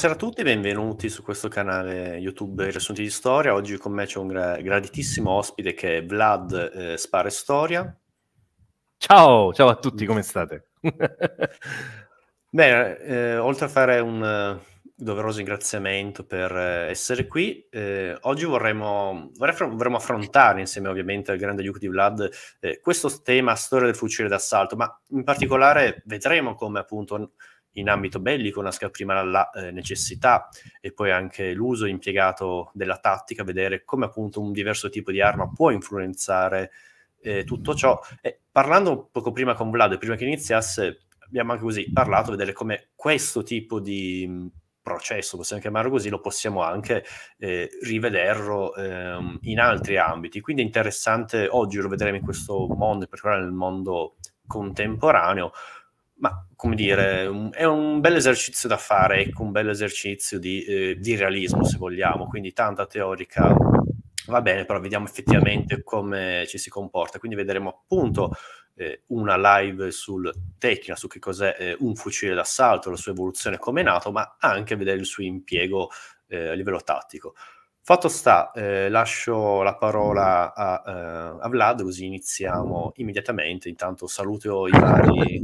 Buonasera a tutti, benvenuti su questo canale YouTube Riassunti di Storia. Oggi con me c'è un gra- graditissimo ospite che è Vlad eh, Spare Storia. Ciao, ciao a tutti, mm. come state? Bene, eh, oltre a fare un eh, doveroso ringraziamento per eh, essere qui, eh, oggi vorremmo, vorremmo, affrontare insieme ovviamente al grande Duke di Vlad eh, questo tema storia del fucile d'assalto, ma in particolare vedremo come appunto in ambito bellico nasca prima la eh, necessità e poi anche l'uso impiegato della tattica, vedere come appunto un diverso tipo di arma può influenzare eh, tutto ciò. E parlando poco prima con Vlad, prima che iniziasse, abbiamo anche così parlato, vedere come questo tipo di mm, processo, possiamo chiamarlo così, lo possiamo anche eh, rivederlo ehm, in altri ambiti. Quindi è interessante, oggi lo vedremo in questo mondo, in particolare nel mondo contemporaneo, ma come dire, è un bel esercizio da fare, ecco, un bel esercizio di, eh, di realismo se vogliamo, quindi tanta teorica va bene, però vediamo effettivamente come ci si comporta. Quindi vedremo appunto eh, una live sul tecnica, su che cos'è eh, un fucile d'assalto, la sua evoluzione, come è nato, ma anche vedere il suo impiego eh, a livello tattico. Fatto sta, eh, lascio la parola a, eh, a, Vlad, così iniziamo immediatamente. Intanto saluto i vari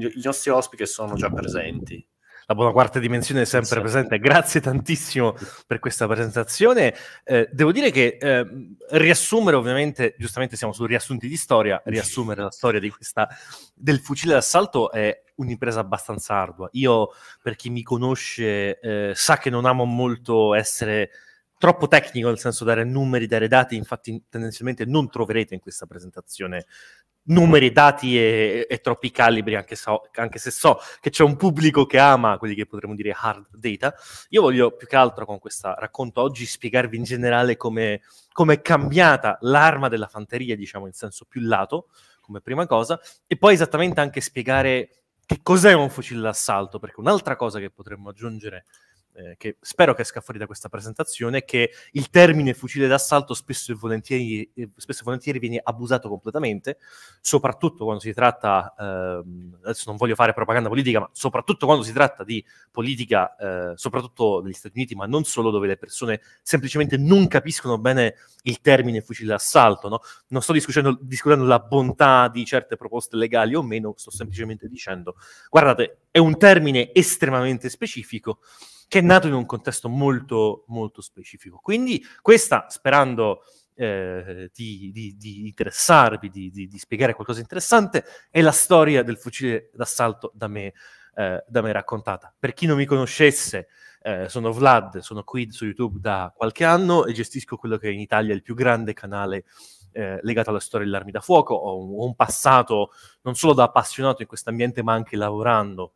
i nostri ospiti che sono già presenti. La buona quarta dimensione è sempre esatto. presente. Grazie tantissimo per questa presentazione. Eh, devo dire che eh, riassumere, ovviamente, giustamente siamo su riassunti di storia, riassumere la storia questa, del fucile d'assalto è un'impresa abbastanza ardua. Io, per chi mi conosce, eh, sa che non amo molto essere troppo tecnico nel senso dare numeri, dare dati, infatti tendenzialmente non troverete in questa presentazione numeri, dati e, e troppi calibri, anche, so, anche, se so che c'è un pubblico che ama quelli che potremmo dire hard data. Io voglio più che altro con questo racconto oggi spiegarvi in generale come, come è cambiata l'arma della fanteria, diciamo in senso più lato, come prima cosa, e poi esattamente anche spiegare che cos'è un fucile d'assalto, perché un'altra cosa che potremmo aggiungere eh, che spero che esca fuori da questa presentazione, che il termine fucile d'assalto spesso e, volentieri, eh, spesso e volentieri viene abusato completamente, soprattutto quando si tratta, ehm, adesso non voglio fare propaganda politica, ma soprattutto quando si tratta di politica, eh, soprattutto negli Stati Uniti, ma non solo, dove le persone semplicemente non capiscono bene il termine fucile d'assalto. No? Non sto discutendo, discutendo la bontà di certe proposte legali o meno, sto semplicemente dicendo, guardate, è un termine estremamente specifico che è nato in un contesto molto, molto specifico. Quindi questa, sperando eh, di, di, di, interessarvi, di, di, spiegare qualcosa di interessante, è la storia del fucile d'assalto da me, eh, da me raccontata. Per chi non mi conoscesse, eh, sono Vlad, sono qui su YouTube da qualche anno e gestisco quello che in Italia è il più grande canale eh, legato alla storia dell'armi da fuoco. Ho un, un, passato non solo da appassionato in questo ambiente, ma anche lavorando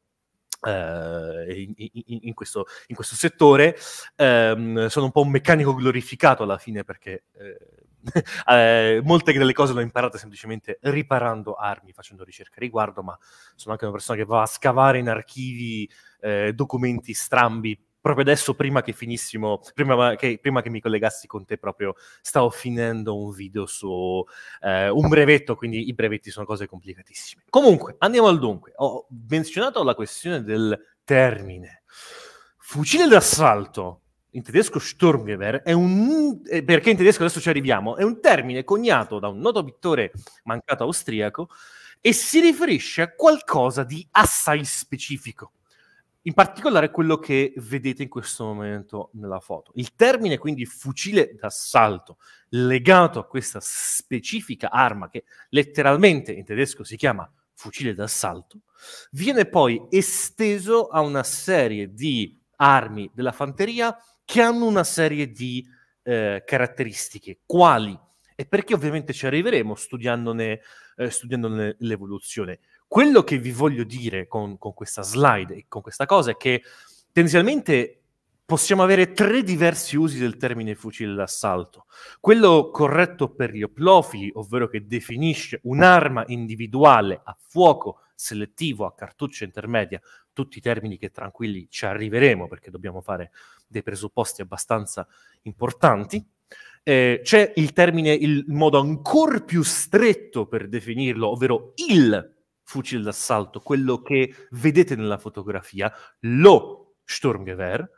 eh, in, in, in, questo, in, questo, settore. Um, sono un po' un meccanico glorificato alla fine perché eh, eh, molte delle cose le ho imparate semplicemente riparando armi, facendo ricerca a riguardo, ma sono anche una persona che va a scavare in archivi eh, documenti strambi proprio adesso, prima che finissimo, prima che, prima che mi collegassi con te, proprio stavo finendo un video su eh, un brevetto, quindi i brevetti sono cose complicatissime. Comunque, andiamo al dunque. Ho menzionato la questione del termine. Fucile d'assalto, in tedesco Sturmgewehr, è un, eh, perché in tedesco adesso ci arriviamo, è un termine coniato da un noto pittore mancato austriaco e si riferisce a qualcosa di assai specifico in particolare quello che vedete in questo momento nella foto. Il termine quindi fucile d'assalto legato a questa specifica arma che letteralmente in tedesco si chiama fucile d'assalto, viene poi esteso a una serie di armi della fanteria che hanno una serie di eh, caratteristiche, quali e perché ovviamente ci arriveremo studiandone eh, studiandone l'evoluzione. Quello che vi voglio dire con, con questa slide e con questa cosa è che tendenzialmente possiamo avere tre diversi usi del termine fucile d'assalto. Quello corretto per gli oplofili, ovvero che definisce un'arma individuale a fuoco selettivo, a cartuccia intermedia, tutti i termini che tranquilli ci arriveremo perché dobbiamo fare dei presupposti abbastanza importanti, eh, c'è il termine, il modo ancora più stretto per definirlo, ovvero il fucile d'assalto, quello che vedete nella fotografia, lo Sturmgewehr,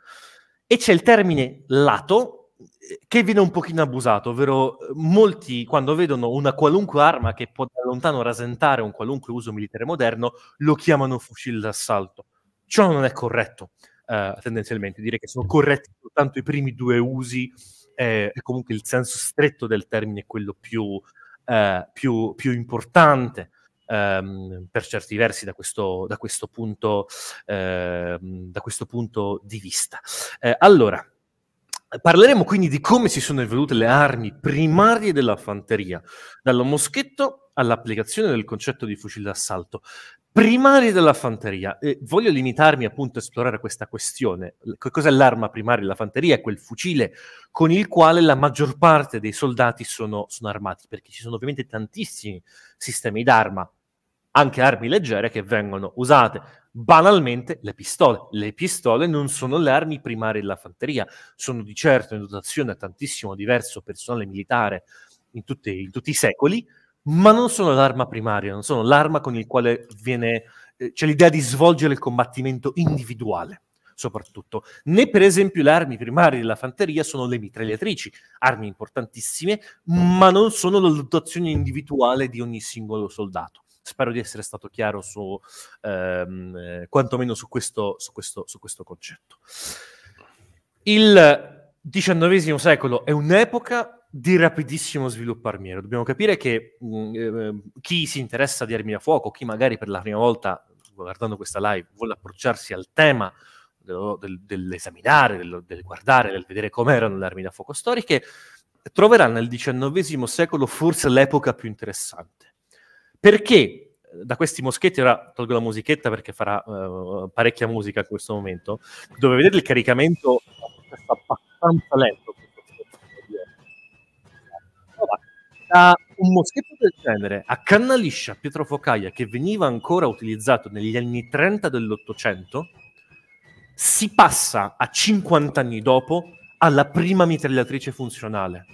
e c'è il termine lato, eh, che viene un pochino abusato, ovvero eh, molti quando vedono una qualunque arma che può da lontano rasentare un qualunque uso militare moderno lo chiamano fucile d'assalto. Ciò non è corretto, eh, tendenzialmente, direi che sono corretti soltanto i primi due usi è, è comunque il senso stretto del termine quello più, eh, più, più importante. Ehm, per certi versi da questo, da questo, punto, eh, da questo punto, di vista. Eh, allora, parleremo quindi di come si sono evolute le armi primarie della fanteria, dallo moschetto all'applicazione del concetto di fucile d'assalto. Primari della fanteria. E voglio limitarmi appunto a esplorare questa questione. cos'è l'arma primaria della fanteria? È quel fucile con il quale la maggior parte dei soldati sono, sono armati, perché ci sono ovviamente tantissimi sistemi d'arma, anche armi leggere, che vengono usate. Banalmente le pistole. Le pistole non sono le armi primarie della fanteria, sono di certo in dotazione a tantissimo diverso personale militare in tutti, in tutti i secoli, ma non sono l'arma primaria, non sono l'arma con il quale viene eh, c'è l'idea di svolgere il combattimento individuale, soprattutto. Né per esempio le armi primarie della fanteria sono le mitragliatrici, armi importantissime, ma non sono la dotazione individuale di ogni singolo soldato. Spero di essere stato chiaro su, ehm, eh, quantomeno su questo, su questo, su questo concetto. Il XIX secolo è un'epoca di rapidissimo sviluppo armiero. Dobbiamo capire che mh, mm, ehm, chi si interessa di armi da fuoco, chi magari per la prima volta guardando questa live vuole approcciarsi al tema del, del, dell'esaminare, del, del, guardare, del vedere com'erano le armi da fuoco storiche, troverà nel XIX secolo forse l'epoca più interessante. Perché eh, da questi moschetti, ora tolgo la musichetta perché farà eh, parecchia musica in questo momento, dove vedete il caricamento è abbastanza lento, da un moschetto del genere a canna liscia, Pietro Focaia, che veniva ancora utilizzato negli anni 30 dell'Ottocento, si passa a 50 anni dopo alla prima mitragliatrice funzionale.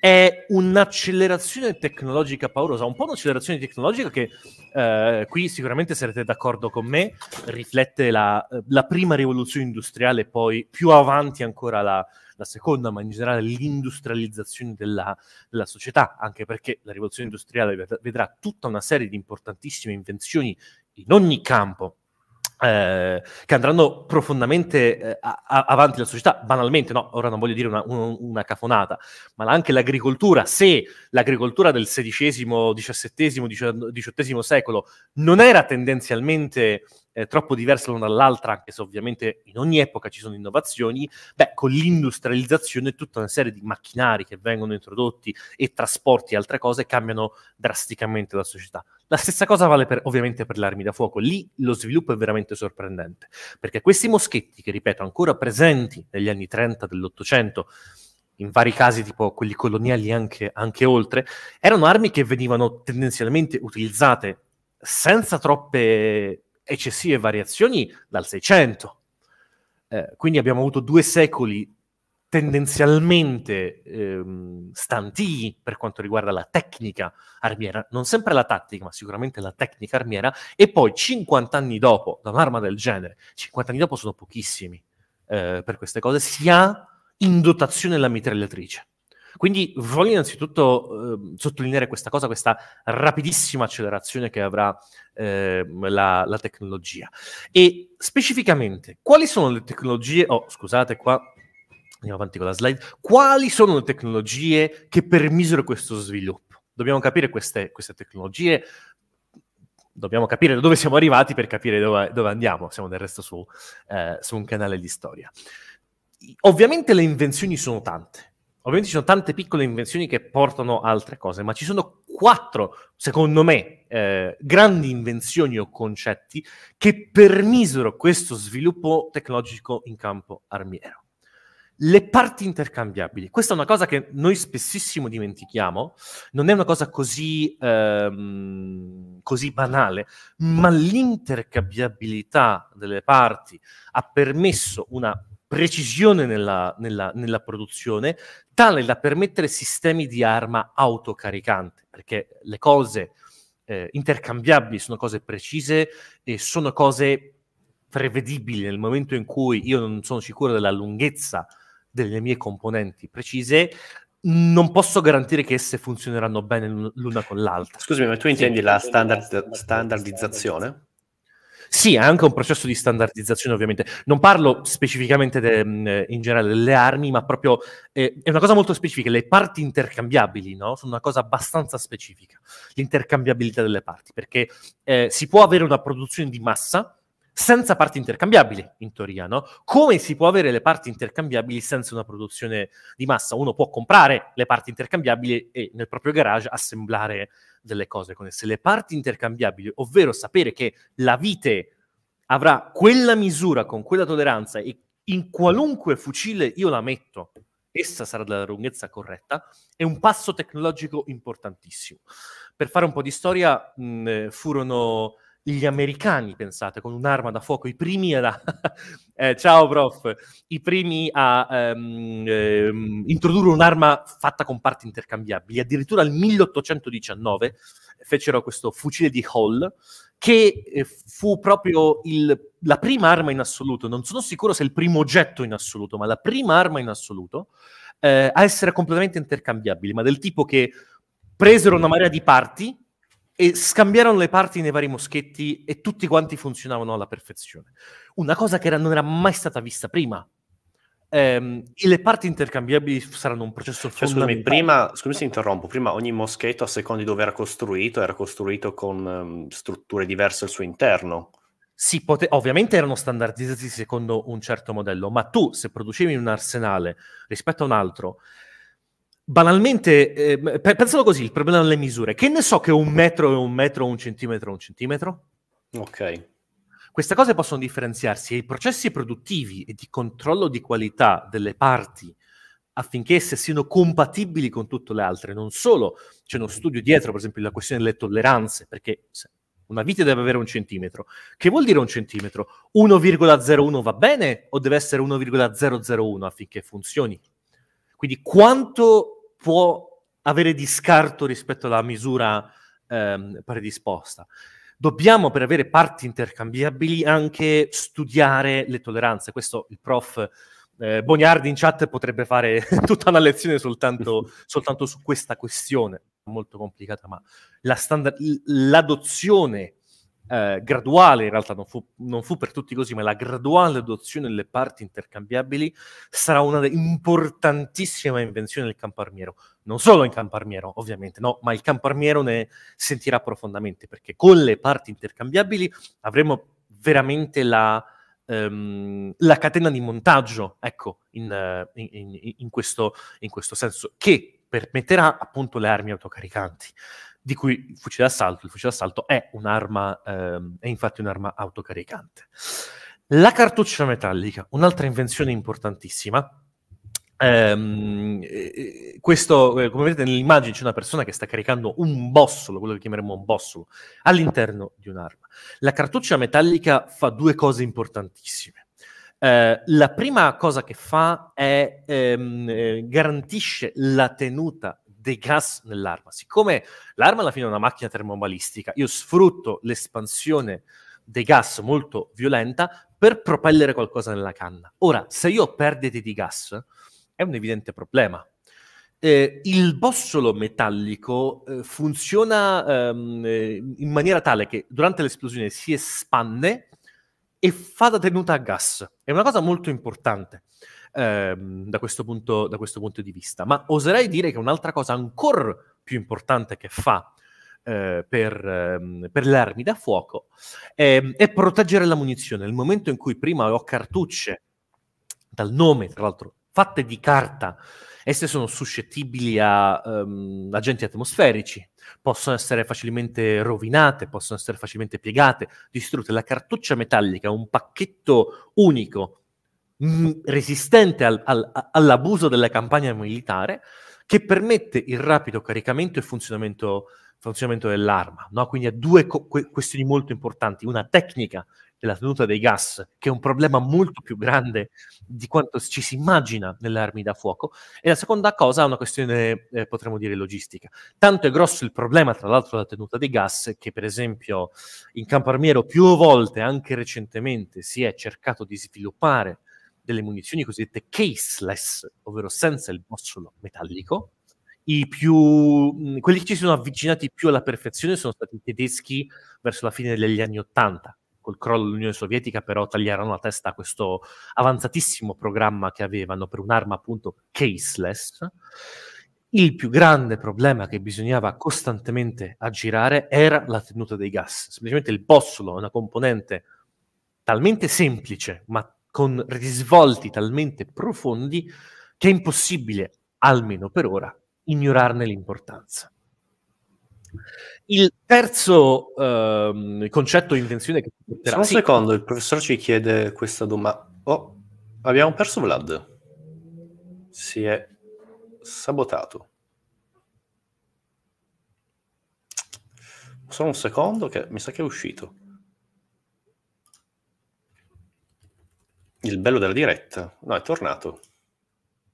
È un'accelerazione tecnologica paurosa, un po' un'accelerazione tecnologica che eh, qui sicuramente sarete d'accordo con me, riflette la, la prima rivoluzione industriale, poi più avanti ancora la, la seconda, ma in generale l'industrializzazione della, della società, anche perché la rivoluzione industriale vedrà tutta una serie di importantissime invenzioni in ogni campo eh, che andranno profondamente eh, a- avanti la società, banalmente, no, ora non voglio dire una, una, una, cafonata, ma anche l'agricoltura, se l'agricoltura del XVI, XVII, XVIII secolo non era tendenzialmente eh, troppo diversa l'una dall'altra, anche se ovviamente in ogni epoca ci sono innovazioni, beh, con l'industrializzazione tutta una serie di macchinari che vengono introdotti e trasporti e altre cose cambiano drasticamente la società. La stessa cosa vale per, ovviamente per le armi da fuoco. Lì lo sviluppo è veramente sorprendente, perché questi moschetti, che ripeto, ancora presenti negli anni 30 dell'Ottocento, in vari casi tipo quelli coloniali anche, anche, oltre, erano armi che venivano tendenzialmente utilizzate senza troppe eccessive variazioni dal 600. Eh, quindi abbiamo avuto due secoli tendenzialmente ehm, stantii per quanto riguarda la tecnica armiera, non sempre la tattica, ma sicuramente la tecnica armiera, e poi 50 anni dopo, da un'arma del genere, 50 anni dopo sono pochissimi eh, per queste cose, si ha in dotazione la mitragliatrice. Quindi voglio innanzitutto eh, sottolineare questa cosa, questa rapidissima accelerazione che avrà eh, la, la, tecnologia. E specificamente, quali sono le tecnologie... Oh, scusate qua, andiamo avanti con la slide. Quali sono le tecnologie che permisero questo sviluppo? Dobbiamo capire queste, queste tecnologie, dobbiamo capire da dove siamo arrivati per capire dove, dove andiamo. Siamo del resto su, eh, su un canale di storia. Ovviamente le invenzioni sono tante ovviamente ci sono tante piccole invenzioni che portano altre cose, ma ci sono quattro, secondo me, eh, grandi invenzioni o concetti che permisero questo sviluppo tecnologico in campo armiero. Le parti intercambiabili, questa è una cosa che noi spessissimo dimentichiamo, non è una cosa così, ehm, così banale, ma l'intercambiabilità delle parti ha permesso una precisione nella, nella, nella, produzione, tale da permettere sistemi di arma autocaricante, perché le cose eh, intercambiabili sono cose precise e sono cose prevedibili nel momento in cui io non sono sicuro della lunghezza delle mie componenti precise, non posso garantire che esse funzioneranno bene l'una con l'altra. Scusami, ma tu intendi la standard, standardizzazione? Sì, è anche un processo di standardizzazione ovviamente. Non parlo specificamente de, mm, in generale delle armi, ma proprio eh, è una cosa molto specifica, le parti intercambiabili, no? Sono una cosa abbastanza specifica, l'intercambiabilità delle parti, perché eh, si può avere una produzione di massa, senza parti intercambiabili, in teoria, no? Come si può avere le parti intercambiabili senza una produzione di massa? Uno può comprare le parti intercambiabili e nel proprio garage assemblare delle cose con esse. Le parti intercambiabili, ovvero sapere che la vite avrà quella misura con quella tolleranza e in qualunque fucile io la metto, essa sarà della lunghezza corretta, è un passo tecnologico importantissimo. Per fare un po' di storia, mh, furono gli americani, pensate, con un'arma da fuoco, i primi a... eh, ciao prof, i primi a ehm, ehm, introdurre un'arma fatta con parti intercambiabili. Addirittura nel 1819 fecero questo fucile di Hall, che eh, fu proprio il, la prima arma in assoluto, non sono sicuro se il primo oggetto in assoluto, ma la prima arma in assoluto eh, a essere completamente intercambiabile, ma del tipo che presero una marea di parti e scambiarono le parti nei vari moschetti e tutti quanti funzionavano alla perfezione. Una cosa che era, non era mai stata vista prima. Ehm, le parti intercambiabili saranno un processo cioè, fondamentale. Scusami, prima, scusami se interrompo, prima ogni moschetto a seconda di dove era costruito era costruito con um, strutture diverse al suo interno. Sì, pote- ovviamente erano standardizzati secondo un certo modello, ma tu se producevi un arsenale rispetto a un altro banalmente, eh, pensalo così, il problema delle misure. Che ne so che un metro è un metro, un centimetro è un centimetro? Ok. Queste cose possono differenziarsi e i processi produttivi e di controllo di qualità delle parti affinché esse siano compatibili con tutte le altre. Non solo, c'è uno studio dietro, per esempio, la questione delle tolleranze, perché una vite deve avere un centimetro. Che vuol dire un centimetro? 1,01 va bene o deve essere 1,001 affinché funzioni? Quindi quanto può avere di scarto rispetto alla misura ehm, predisposta. Dobbiamo, per avere parti intercambiabili, anche studiare le tolleranze. Questo il prof eh, Boniardi in chat potrebbe fare tutta una lezione soltanto, soltanto, su questa questione, molto complicata, ma la standard, l'adozione eh, graduale, in realtà non fu, non fu, per tutti così, ma la graduale adozione delle parti intercambiabili sarà una importantissima invenzione del campo armiero. Non solo in campo armiero, ovviamente, no, ma il campo armiero ne sentirà profondamente, perché con le parti intercambiabili avremo veramente la, Um, la catena di montaggio, ecco, in, in, in, questo, in, questo, senso, che permetterà appunto le armi autocaricanti di cui il fucile d'assalto. Il fucile d'assalto è un'arma, ehm, è infatti un'arma autocaricante. La cartuccia metallica, un'altra invenzione importantissima. Ehm, questo, eh, come vedete nell'immagine, c'è una persona che sta caricando un bossolo, quello che chiameremo un bossolo, all'interno di un'arma. La cartuccia metallica fa due cose importantissime. Eh, la prima cosa che fa è ehm, eh, garantisce la tenuta dei gas nell'arma. Siccome l'arma alla fine è una macchina termobalistica, io sfrutto l'espansione dei gas molto violenta per propellere qualcosa nella canna. Ora, se io ho perdite di gas, è un evidente problema. Eh, il bossolo metallico eh, funziona ehm, eh, in maniera tale che durante l'esplosione si espande e fa da tenuta a gas. È una cosa molto importante ehm, da, questo punto, da questo punto di vista. Ma oserei dire che un'altra cosa ancora più importante che fa eh, per, ehm, per, le armi da fuoco ehm, è proteggere la munizione. Nel momento in cui prima ho cartucce dal nome, tra l'altro, fatte di carta, esse sono suscettibili a um, agenti atmosferici, possono essere facilmente rovinate, possono essere facilmente piegate, distrutte. La cartuccia metallica è un pacchetto unico resistente al, al, all'abuso della campagna militare che permette il rapido caricamento e funzionamento, funzionamento dell'arma. No? Quindi ha due co- questioni molto importanti. Una tecnica della tenuta dei gas, che è un problema molto più grande di quanto ci si immagina nelle armi da fuoco, e la seconda cosa è una questione, eh, potremmo dire, logistica. Tanto è grosso il problema, tra l'altro, della tenuta dei gas, che per esempio in Campo Armiero più volte, anche recentemente, si è cercato di sviluppare delle munizioni cosiddette caseless, ovvero senza il bossolo metallico. I Più, quelli che ci sono avvicinati più alla perfezione sono stati i tedeschi verso la fine degli anni Ottanta. Col crollo dell'Unione Sovietica, però, tagliarono la testa a questo avanzatissimo programma che avevano per un'arma appunto caseless. Il più grande problema che bisognava costantemente aggirare era la tenuta dei gas. Semplicemente il bossolo è una componente talmente semplice, ma con risvolti talmente profondi che è impossibile, almeno per ora, ignorarne l'importanza. Il terzo ehm, concetto o invenzione che porterà... un secondo, il professor ci chiede questa domanda. Oh, abbiamo perso Vlad. Si è sabotato. Solo un secondo che mi sa che è uscito. Il bello della diretta. No, è tornato.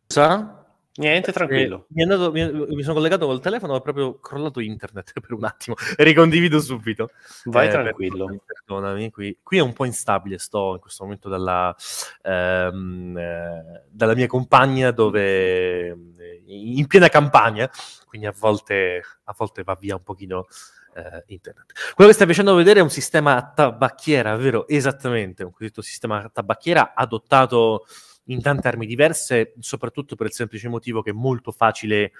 Sa? Niente, tranquillo. Eh, mi, andato, mi, mi, sono collegato col telefono, ho proprio crollato internet per un attimo. Ricondivido subito. Vai eh, tranquillo. perdonami, qui, qui, è un po' instabile, sto in questo momento dalla, ehm, eh, dalla mia compagna dove eh, in piena campagna, quindi a volte, a volte va via un pochino eh, internet. Quello che stai facendo vedere è un sistema a tabacchiera, vero? Esattamente, un cosiddetto sistema a tabacchiera adottato in tante armi diverse, soprattutto per il semplice motivo che è molto facile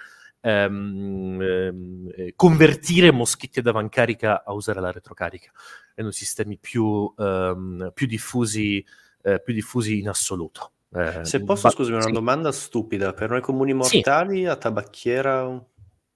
Ehm, ehm, eh, convertire moschetti da bancarica a usare la retrocarica. È uno dei sistemi più, ehm, più, diffusi, eh, più, diffusi, in assoluto. Eh, Se posso, ba- scusami, sì. una domanda stupida. Per noi comuni mortali, sì. a tabacchiera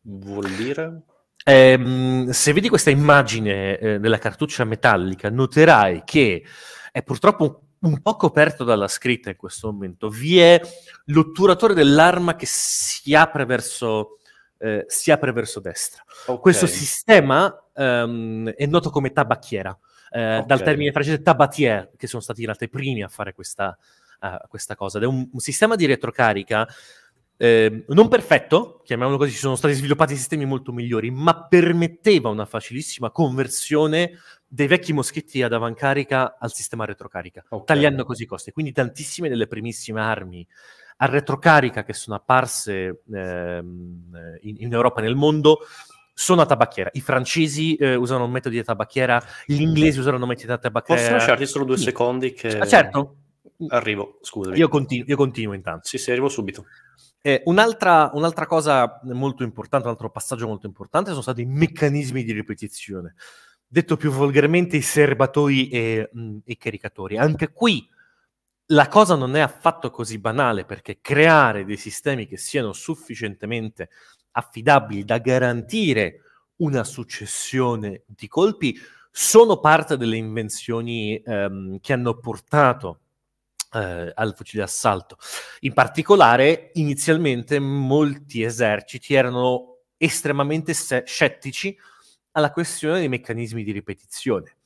vuol dire? ehm, se vedi questa immagine eh, della cartuccia metallica, noterai che è purtroppo un un po' coperto dalla scritta in questo momento. Vi è l'otturatore dell'arma che si apre verso, eh, si apre verso destra. Okay. Questo sistema um, è noto come tabacchiera, eh, okay. dal termine francese tabatier, che sono stati in realtà i primi a fare questa, uh, questa cosa. Ed è un, un sistema di retrocarica eh, non perfetto, chiamiamolo così, ci sono stati sviluppati sistemi molto migliori, ma permetteva una facilissima conversione dei vecchi moschetti ad avancarica al sistema retrocarica, okay. tagliando così i costi. Quindi tantissime delle primissime armi a retrocarica che sono apparse eh, in, in Europa e nel mondo sono a tabacchiera. I francesi eh, usano metodi di tabacchiera, gli inglesi usano metodi di tabacchiera. Posso lasciarti solo due secondi? Che... Ah, certo. Arrivo, scusami. Io, continu- io continuo intanto. Sì, sì, arrivo subito. Eh, un'altra, un'altra, cosa molto importante, un altro passaggio molto importante sono stati i meccanismi di ripetizione. Detto più volgarmente, i serbatoi e mh, mm, i caricatori. Anche qui la cosa non è affatto così banale perché creare dei sistemi che siano sufficientemente affidabili da garantire una successione di colpi sono parte delle invenzioni ehm, che hanno portato eh, al fucile d'assalto. In particolare, inizialmente molti eserciti erano estremamente scettici alla questione dei meccanismi di ripetizione.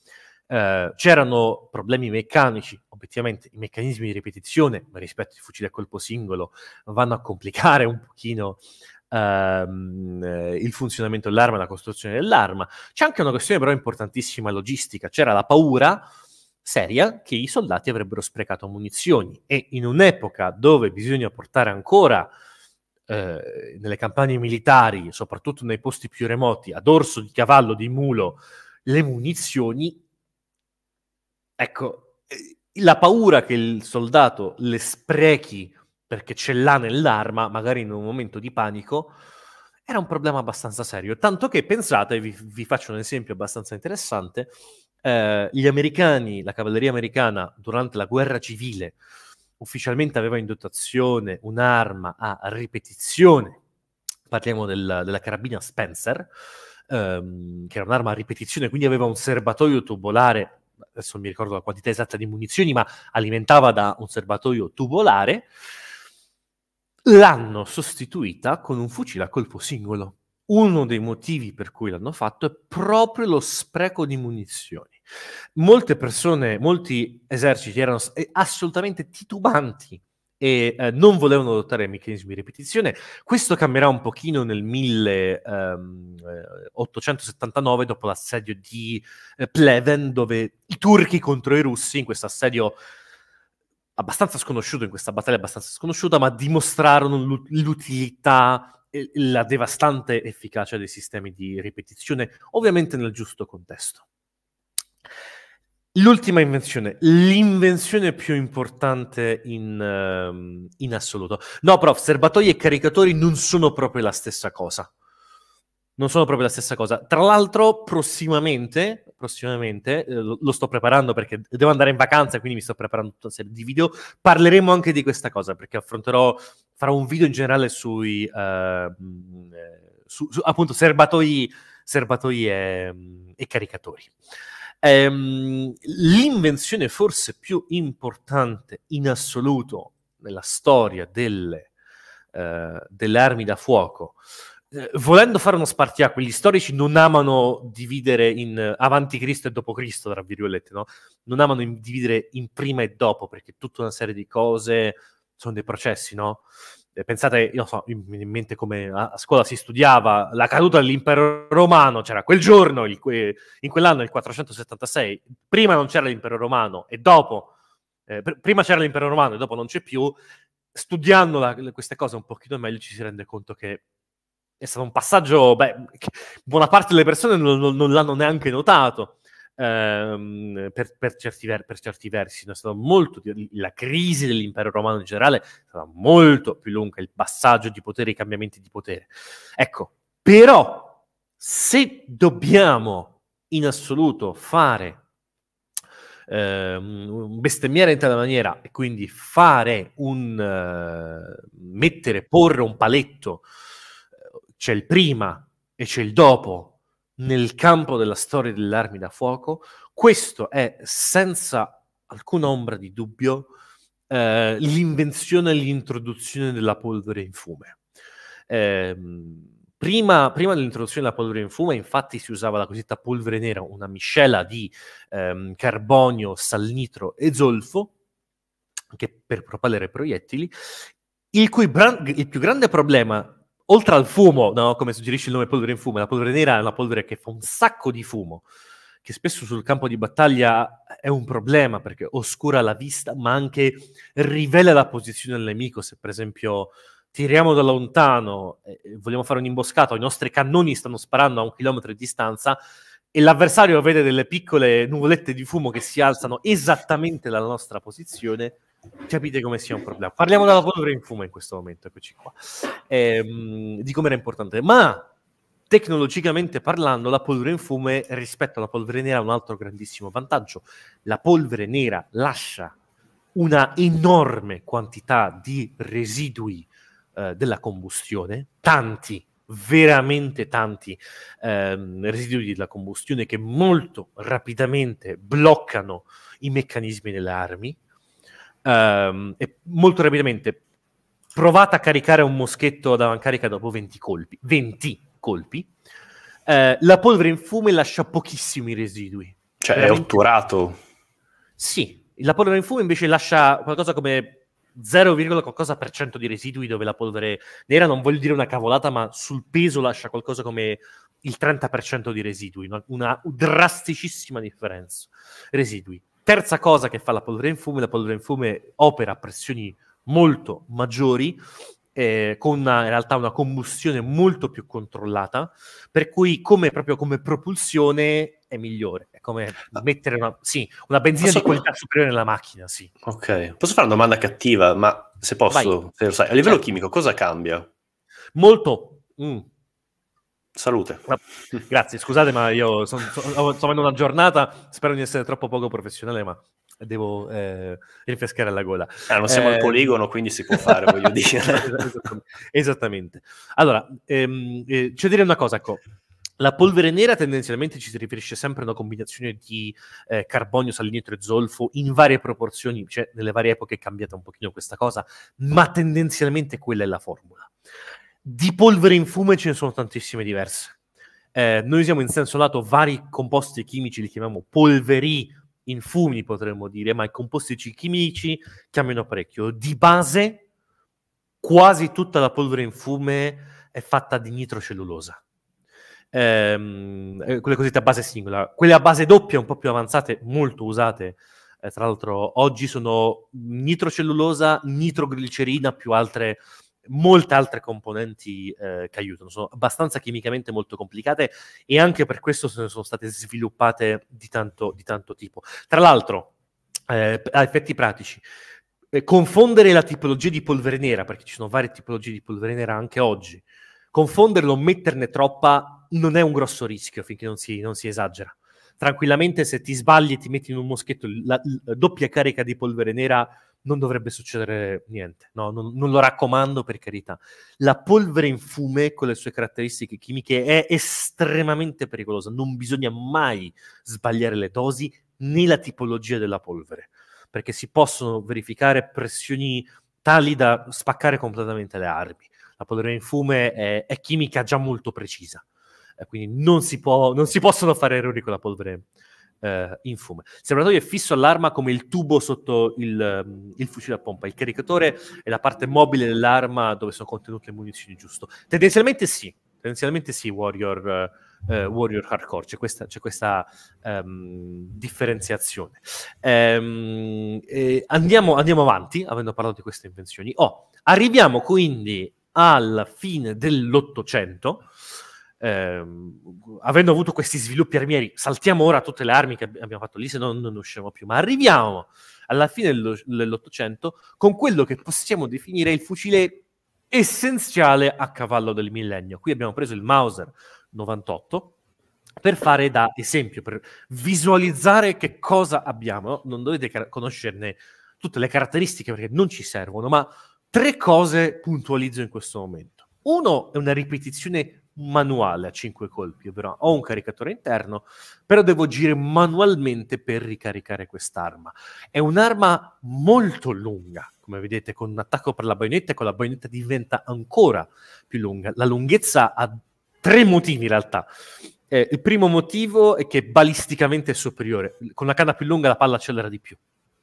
Eh, c'erano problemi meccanici, obiettivamente i meccanismi di ripetizione rispetto ai fucili a colpo singolo vanno a complicare un pochino ehm, eh, il funzionamento dell'arma, la costruzione dell'arma. C'è anche una questione però importantissima logistica, c'era la paura seria che i soldati avrebbero sprecato munizioni e in un'epoca dove bisogna portare ancora eh, nelle campagne militari, soprattutto nei posti più remoti, a dorso di cavallo, di mulo, le munizioni, ecco, eh, la paura che il soldato le sprechi perché ce l'ha nell'arma, magari in un momento di panico, era un problema abbastanza serio. Tanto che pensate, vi, vi faccio un esempio abbastanza interessante, eh, gli americani, la cavalleria americana durante la guerra civile ufficialmente aveva in dotazione un'arma a ripetizione, parliamo del, della carabina Spencer, ehm, che era un'arma a ripetizione, quindi aveva un serbatoio tubolare, adesso non mi ricordo la quantità esatta di munizioni, ma alimentava da un serbatoio tubolare, l'hanno sostituita con un fucile a colpo singolo uno dei motivi per cui l'hanno fatto è proprio lo spreco di munizioni. Molte persone, molti eserciti erano eh, assolutamente titubanti e eh, non volevano adottare meccanismi di ripetizione. Questo cambierà un pochino nel 1879 ehm, eh, dopo l'assedio di eh, Pleven dove i turchi contro i russi in questo assedio abbastanza sconosciuto in questa battaglia, abbastanza sconosciuta, ma dimostrarono l'utilità e la devastante efficacia dei sistemi di ripetizione, ovviamente nel giusto contesto. L'ultima invenzione, l'invenzione più importante in, uh, in assoluto. No, prof, serbatoi e caricatori non sono proprio la stessa cosa non sono proprio la stessa cosa. Tra l'altro, prossimamente, prossimamente eh, lo, sto preparando perché devo andare in vacanza, quindi mi sto preparando tutta una serie di video. Parleremo anche di questa cosa perché affronterò, farò un video in generale sui ehm, eh, su, su, appunto serbatoi, serbatoi e, ehm, e, caricatori. Ehm, l'invenzione forse più importante in assoluto nella storia delle, eh, delle armi da fuoco eh, volendo fare uno spartiacque, gli storici non amano dividere in eh, avanti Cristo e dopo Cristo, tra virgolette, no? Non amano in, dividere in prima e dopo, perché tutta una serie di cose sono dei processi, no? Eh, pensate, io so, in mente come a, scuola si studiava la caduta dell'impero romano, c'era quel giorno, il, in quell'anno, il 476, prima non c'era l'impero romano e dopo, eh, pr- prima c'era l'impero romano e dopo non c'è più, studiando la, queste cose un pochino meglio ci si rende conto che è stato un passaggio, beh, buona parte delle persone non, non, non l'hanno neanche notato. Ehm, per, per, certi ver- per, certi versi no? è stato molto la crisi dell'impero romano in generale è stata molto più lunga il passaggio di potere, i cambiamenti di potere ecco, però se dobbiamo in assoluto fare ehm, bestemmiare in tale maniera e quindi fare un eh, mettere, porre un paletto c'è il prima e c'è il dopo nel campo della storia delle armi da fuoco, questo è senza alcuna ombra di dubbio eh, l'invenzione e l'introduzione della polvere in fume. Eh, prima, prima, dell'introduzione della polvere in fume, infatti, si usava la cosiddetta polvere nera, una miscela di ehm, carbonio, salnitro e zolfo che per propellere proiettili, il cui bran- il più grande problema oltre al fumo, no? come suggerisce il nome polvere in fumo, la polvere nera è una polvere che fa un sacco di fumo, che spesso sul campo di battaglia è un problema perché oscura la vista, ma anche rivela la posizione del nemico. Se per esempio tiriamo da lontano e vogliamo fare un'imboscata, i nostri cannoni stanno sparando a un chilometro di distanza e l'avversario vede delle piccole nuvolette di fumo che si alzano esattamente dalla nostra posizione, capite come sia un problema. Parliamo della polvere in fumo in questo momento, eccoci qua, ehm, di come era importante. Ma tecnologicamente parlando, la polvere in fumo rispetto alla polvere nera ha un altro grandissimo vantaggio. La polvere nera lascia una enorme quantità di residui eh, della combustione, tanti, veramente tanti ehm, residui della combustione che molto rapidamente bloccano i meccanismi delle armi um, e molto rapidamente provate a caricare un moschetto da carica dopo 20 colpi. 20 colpi. Uh, la polvere in fumo lascia pochissimi residui. Cioè Veramente. è otturato. Sì, la polvere in fumo invece lascia qualcosa come 0, qualcosa per cento di residui dove la polvere nera, non voglio dire una cavolata, ma sul peso lascia qualcosa come il 30% di residui, una drasticissima differenza. Residui. Terza cosa che fa la polvere in fume, la polvere in fume opera a pressioni molto maggiori, eh, con una, in realtà una combustione molto più controllata, per cui come, proprio come propulsione è migliore, è come ah. mettere una, sì, una benzina posso... di qualità superiore nella macchina, sì. Ok, posso fare una domanda cattiva, ma se posso, se sai, a livello certo. chimico cosa cambia? Molto... Mm. Salute. No, grazie, scusate, ma io son, son, avendo una giornata, spero di essere troppo poco professionale, ma devo eh, rinfrescare la gola. Eh, non siamo eh, al poligono, quindi si può fare, voglio dire. Esatto, esattamente. esattamente. Allora, ehm, eh, c'è da dire una cosa, ecco. La polvere nera tendenzialmente ci si riferisce sempre a una combinazione di eh, carbonio, salinitro e zolfo in varie proporzioni, cioè nelle varie epoche è cambiata un pochino questa cosa, ma tendenzialmente quella è la formula di polvere in fume ce ne sono tantissime diverse. Eh, noi usiamo in senso lato vari composti chimici, li chiamiamo polveri in fumi, potremmo dire, ma i composti chimici chiamano parecchio. Di base, quasi tutta la polvere in infume è fatta di nitrocellulosa. Ehm, eh, quelle cosiddette a base singola, quelle a base doppia, un po' più avanzate, molto usate. Eh, tra l'altro, oggi sono nitrocellulosa, nitroglicerina più altre molte altre componenti eh, che aiutano, sono abbastanza chimicamente molto complicate e anche per questo se ne sono state sviluppate di tanto, di tanto tipo. Tra l'altro, eh, a effetti pratici, eh, confondere la tipologia di polvere nera, perché ci sono varie tipologie di polvere nera anche oggi, confonderlo, metterne troppa, non è un grosso rischio finché non si, non si esagera. Tranquillamente, se ti sbagli e ti metti in un moschetto la, la doppia carica di polvere nera, non dovrebbe succedere niente. No, non, non, lo raccomando per carità. La polvere in fume con le sue caratteristiche chimiche è estremamente pericolosa. Non bisogna mai sbagliare le dosi né la tipologia della polvere, perché si possono verificare pressioni tali da spaccare completamente le armi. La polvere in fume è, è chimica già molto precisa, eh, quindi non si, può, non si possono fare errori con la polvere eh, fumo. Il serbatoio è fisso all'arma come il tubo sotto il, ehm, il, fucile a pompa. Il caricatore è la parte mobile dell'arma dove sono contenute le munizioni, giusto? Tendenzialmente sì, tendenzialmente sì, Warrior, eh, Warrior Hardcore, c'è questa, c'è questa um, differenziazione. Ehm, eh, andiamo, andiamo avanti, avendo parlato di queste invenzioni. Oh, arriviamo quindi alla fine dell'Ottocento ehm, avendo avuto questi sviluppi armieri, saltiamo ora tutte le armi che abbiamo fatto lì, se no non usciamo più, ma arriviamo alla fine dell'Ottocento con quello che possiamo definire il fucile essenziale a cavallo del millennio. Qui abbiamo preso il Mauser 98 per fare da esempio, per visualizzare che cosa abbiamo. Non dovete car- conoscerne tutte le caratteristiche perché non ci servono, ma tre cose puntualizzo in questo momento. Uno è una ripetizione manuale a 5 colpi, però ho un caricatore interno, però devo agire manualmente per ricaricare quest'arma. È un'arma molto lunga, come vedete, con un attacco per la baionetta, e con la baionetta diventa ancora più lunga. La lunghezza ha tre motivi in realtà. Eh, il primo motivo è che balisticamente è superiore, con la canna più lunga la palla accelera di più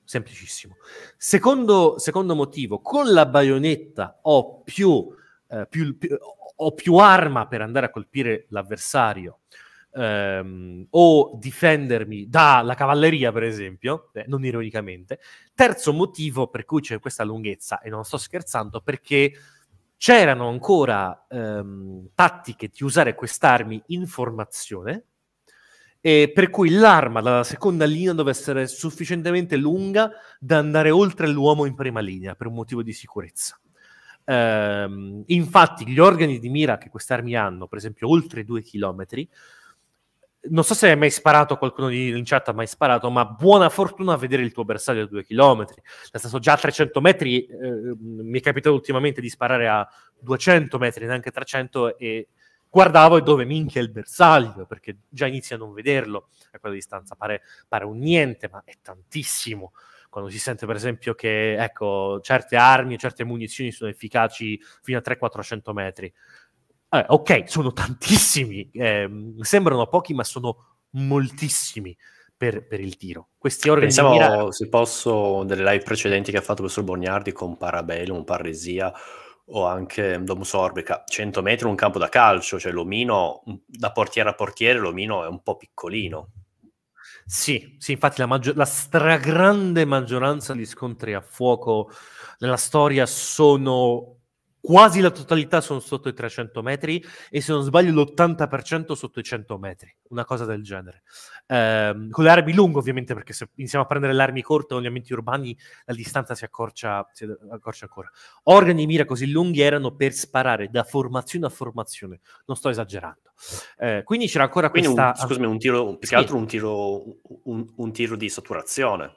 semplicissimo. Secondo, secondo, motivo, con la baionetta ho più eh, più, più, ho più arma per andare a colpire l'avversario ehm, o difendermi dalla cavalleria, per esempio, eh, non ironicamente. Terzo motivo per cui c'è questa lunghezza, e non sto scherzando, perché c'erano ancora ehm, tattiche di usare quest'armi in formazione, e per cui l'arma dalla seconda linea deve essere sufficientemente lunga da andare oltre l'uomo in prima linea per un motivo di sicurezza. Ehm, infatti, gli organi di mira che queste armi hanno, per esempio, oltre 2 km, non so se hai mai sparato, qualcuno in chat ha mai sparato, ma buona fortuna a vedere il tuo bersaglio a 2 km. Nel senso, già a 300 metri, eh, mi è capitato ultimamente di sparare a 200 metri, neanche 300, e guardavo e dove minchia è il bersaglio, perché già inizia a non vederlo a quella distanza, pare, pare un niente, ma è tantissimo quando si sente per esempio che ecco, certe armi, certe munizioni sono efficaci fino a 300-400 metri. Eh, ok, sono tantissimi, eh, sembrano pochi ma sono moltissimi per, per il tiro. Questi organi Pensavo, mira... se posso, delle live precedenti che ha fatto questo Borgnardi con Parabellum, Parresia o anche Domus Orbica, 100 metri un campo da calcio, cioè l'omino da portiere a portiere l'omino è un po' piccolino sì, sì, infatti la, maggior- la, stragrande maggioranza di scontri a fuoco nella storia sono quasi la totalità sono sotto i 300 metri e se non sbaglio l'80% sotto i 100 metri, una cosa del genere ehm, con le armi lunghe ovviamente, perché se iniziamo a prendere le armi corte con gli ambienti urbani la distanza si accorcia, si accorcia ancora. Organi di mira così lunghi erano per sparare da formazione a formazione, non sto esagerando. Eh, quindi c'era ancora quindi questa... Un, scusami, un tiro, più sì. che altro un tiro, un, un tiro di saturazione.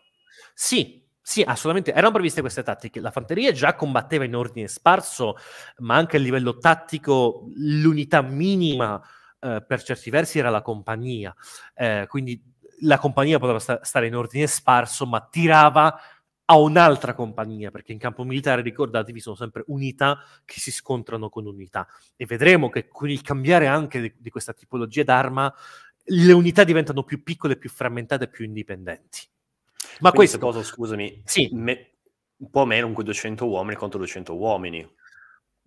Sì, sì, assolutamente. Erano previste queste tattiche. La fanteria già combatteva in ordine sparso, ma anche a livello tattico l'unità minima eh, per certi versi era la compagnia, eh, quindi la compagnia poteva sta- stare in ordine sparso, ma tirava a un'altra compagnia, perché in campo militare, ricordatevi, sono sempre unità che si scontrano con unità. E vedremo che con il cambiare anche di, di questa tipologia d'arma, le unità diventano più piccole, più frammentate, più indipendenti. Ma Quindi questo... Posso, scusami, sì. Me, un po' meno con 200 uomini contro 200 uomini.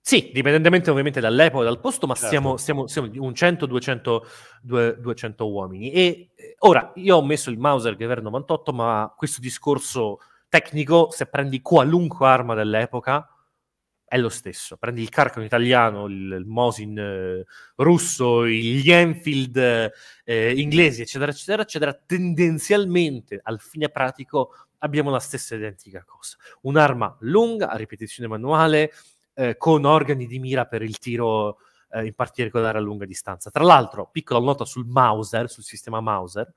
Sì, dipendentemente ovviamente dall'epoca, dal posto, ma certo. siamo, siamo, un 100-200 uomini. E eh, ora, io ho messo il Mauser Gewehr 98, ma questo discorso tecnico, se prendi qualunque arma dell'epoca, è lo stesso. Prendi il Carcano italiano, il, il Mosin eh, russo, gli Enfield eh, eh, inglesi, eccetera, eccetera, eccetera, tendenzialmente al fine pratico abbiamo la stessa identica cosa. Un'arma lunga, a ripetizione manuale, eh, con organi di mira per il tiro eh, in particolare a lunga distanza. Tra l'altro, piccola nota sul Mauser, sul sistema Mauser,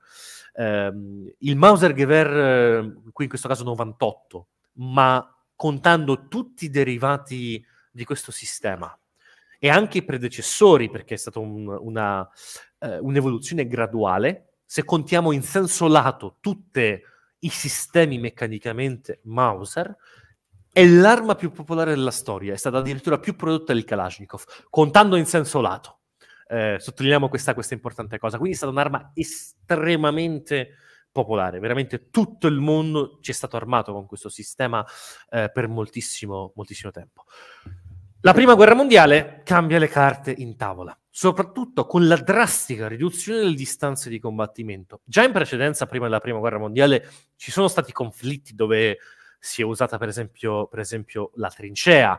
ehm, il Mauser Gewehr, eh, qui in questo caso 98, ma contando tutti i derivati di questo sistema e anche i predecessori, perché è stata un, una, eh, un'evoluzione graduale, se contiamo in senso lato tutti i sistemi meccanicamente Mauser, è l'arma più popolare della storia, è stata addirittura più prodotta del Kalashnikov, contando in senso lato. Eh, sottolineiamo questa, questa, importante cosa. Quindi è stata un'arma estremamente popolare, veramente tutto il mondo ci è stato armato con questo sistema eh, per moltissimo, moltissimo tempo. La prima guerra mondiale cambia le carte in tavola, soprattutto con la drastica riduzione delle distanze di combattimento. Già in precedenza, prima della prima guerra mondiale, ci sono stati conflitti dove si è usata per esempio, per esempio la trincea,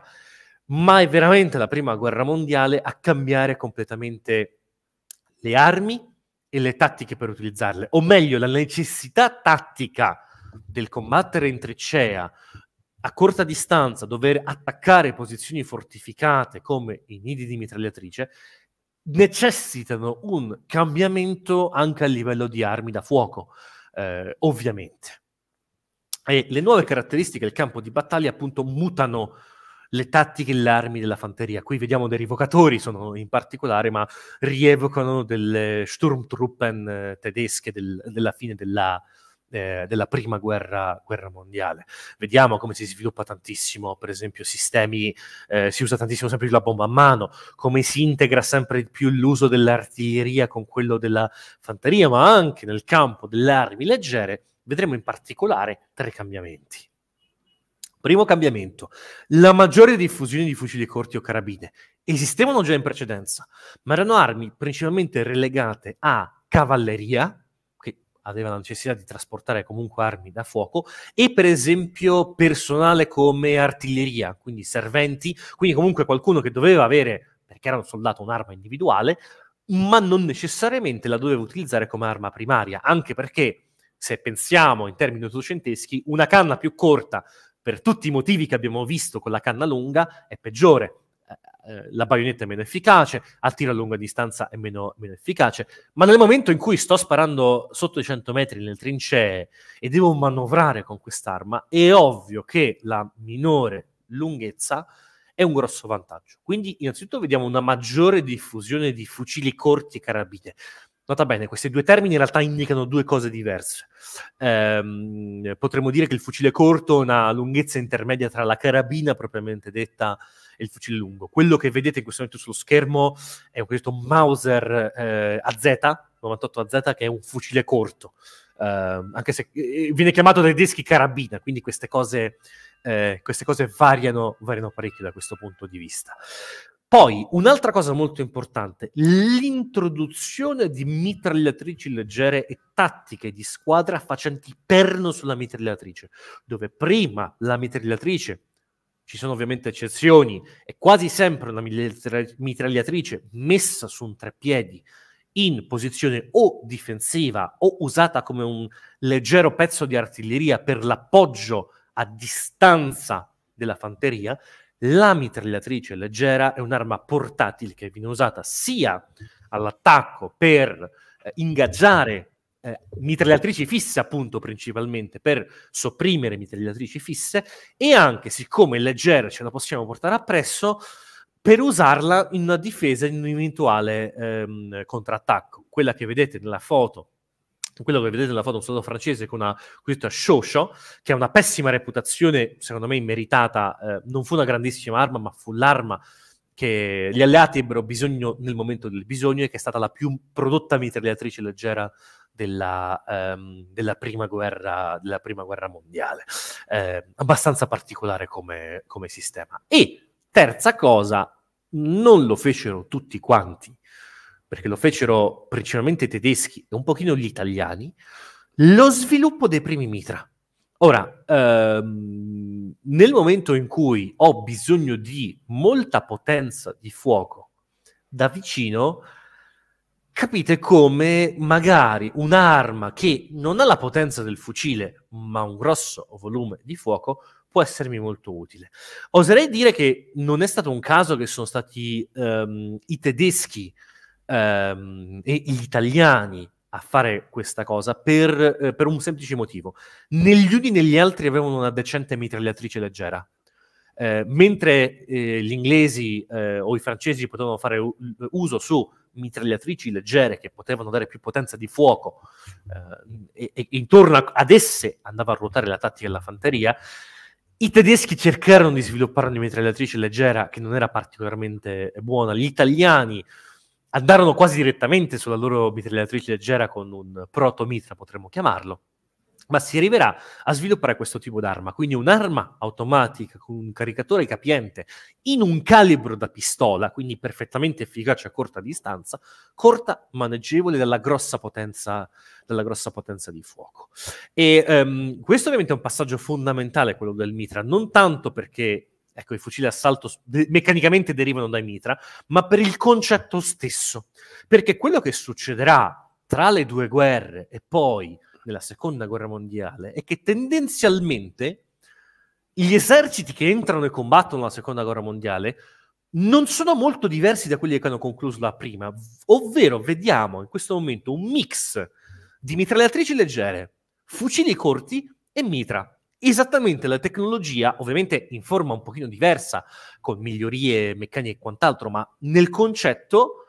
ma è veramente la prima guerra mondiale a cambiare completamente le armi e le tattiche per utilizzarle, o meglio la necessità tattica del combattere in trincea a corta distanza, dover attaccare posizioni fortificate come i nidi di mitragliatrice, necessitano un cambiamento anche a livello di armi da fuoco, eh, ovviamente. E le nuove caratteristiche del campo di battaglia appunto mutano le tattiche e le armi della fanteria. Qui vediamo dei rivocatori, sono in particolare, ma rievocano delle Sturmtruppen eh, tedesche del, della fine della, eh, della prima guerra, guerra, mondiale. Vediamo come si sviluppa tantissimo, per esempio, sistemi, eh, si usa tantissimo sempre più la bomba a mano, come si integra sempre più l'uso dell'artiglieria con quello della fanteria, ma anche nel campo delle armi leggere Vedremo in particolare tre cambiamenti. Primo cambiamento, la maggiore diffusione di fucili corti o carabine. Esistevano già in precedenza, ma erano armi principalmente relegate a cavalleria, che aveva la necessità di trasportare comunque armi da fuoco, e per esempio personale come artiglieria, quindi serventi, quindi comunque qualcuno che doveva avere, perché era un soldato, un'arma individuale, ma non necessariamente la doveva utilizzare come arma primaria, anche perché se pensiamo in termini ottocenteschi, una canna più corta, per tutti i motivi che abbiamo visto con la canna lunga, è peggiore. Eh, eh, la baionetta è meno efficace, al tiro a lunga distanza è meno, meno, efficace, ma nel momento in cui sto sparando sotto i 100 metri nel trincee e devo manovrare con quest'arma, è ovvio che la minore lunghezza è un grosso vantaggio. Quindi, innanzitutto, vediamo una maggiore diffusione di fucili corti e carabine. Nota bene, questi due termini in realtà indicano due cose diverse. Ehm, potremmo dire che il fucile corto ha una lunghezza intermedia tra la carabina propriamente detta e il fucile lungo. Quello che vedete in questo momento sullo schermo è un questo Mauser eh, AZ, 98AZ, che è un fucile corto, ehm, anche se eh, eh, viene chiamato dai tedeschi carabina, quindi queste cose, eh, queste cose variano, variano parecchio da questo punto di vista. Poi, un'altra cosa molto importante, l'introduzione di mitragliatrici leggere e tattiche di squadra facenti perno sulla mitragliatrice, dove prima la mitragliatrice, ci sono ovviamente eccezioni, è quasi sempre una mitragliatrice messa su un treppiedi in posizione o difensiva o usata come un leggero pezzo di artiglieria per l'appoggio a distanza della fanteria, la mitragliatrice leggera è un'arma portatile che viene usata sia all'attacco per eh, ingaggiare eh, mitragliatrici fisse, appunto, principalmente per sopprimere mitragliatrici fisse, e anche siccome è leggera ce la possiamo portare appresso per usarla in una difesa in un eventuale ehm, contrattacco. Quella che vedete nella foto quello che vedete nella foto è un soldato francese con una cosiddetta Shosho, che ha una pessima reputazione, secondo me immeritata, eh, non fu una grandissima arma, ma fu l'arma che gli alleati ebbero bisogno nel momento del bisogno e che è stata la più prodotta mitragliatrice leggera della, ehm, della, prima, guerra, della prima, guerra, mondiale. Eh, abbastanza particolare come, come sistema. E terza cosa, non lo fecero tutti quanti perché lo fecero principalmente i tedeschi e un pochino gli italiani, lo sviluppo dei primi mitra. Ora, ehm, nel momento in cui ho bisogno di molta potenza di fuoco da vicino, capite come magari un'arma che non ha la potenza del fucile, ma un grosso volume di fuoco, può essermi molto utile. Oserei dire che non è stato un caso che sono stati ehm, i tedeschi ehm, e gli italiani a fare questa cosa per, eh, per, un semplice motivo. Negli uni né gli altri avevano una decente mitragliatrice leggera. Eh, mentre eh, gli inglesi eh, o i francesi potevano fare u- uso su mitragliatrici leggere che potevano dare più potenza di fuoco eh, e, e, intorno a- ad esse andava a ruotare la tattica della fanteria, i tedeschi cercarono di sviluppare una mitragliatrice leggera che non era particolarmente buona, gli italiani eh, andarono quasi direttamente sulla loro mitragliatrice leggera con un proto-mitra, potremmo chiamarlo, ma si arriverà a sviluppare questo tipo d'arma, quindi un'arma automatica con un caricatore capiente in un calibro da pistola, quindi perfettamente efficace a corta distanza, corta maneggevole dalla grossa potenza, dalla grossa potenza di fuoco. E um, questo ovviamente è un passaggio fondamentale, quello del mitra, non tanto perché Ecco, i fucili assalto de- meccanicamente derivano dai mitra, ma per il concetto stesso. Perché quello che succederà tra le due guerre e poi nella seconda guerra mondiale è che tendenzialmente gli eserciti che entrano e combattono la seconda guerra mondiale non sono molto diversi da quelli che hanno concluso la prima, ovvero vediamo in questo momento un mix di mitragliatrici leggere, fucili corti e mitra. Esattamente la tecnologia, ovviamente in forma un pochino diversa, con migliorie meccaniche e quant'altro, ma nel concetto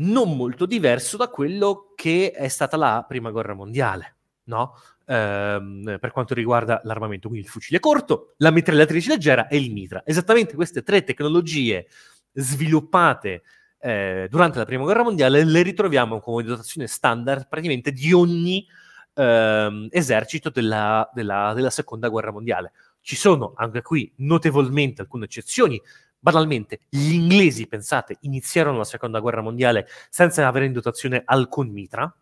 non molto diverso da quello che è stata la prima guerra mondiale, no? ehm, per quanto riguarda l'armamento, quindi il fucile corto, la mitragliatrice leggera e il mitra. Esattamente queste tre tecnologie sviluppate eh, durante la prima guerra mondiale le ritroviamo come dotazione standard praticamente di ogni ehm, esercito della, della, della seconda guerra mondiale. Ci sono anche qui notevolmente alcune eccezioni, banalmente gli inglesi, pensate, iniziarono la seconda guerra mondiale senza avere in dotazione alcun mitra,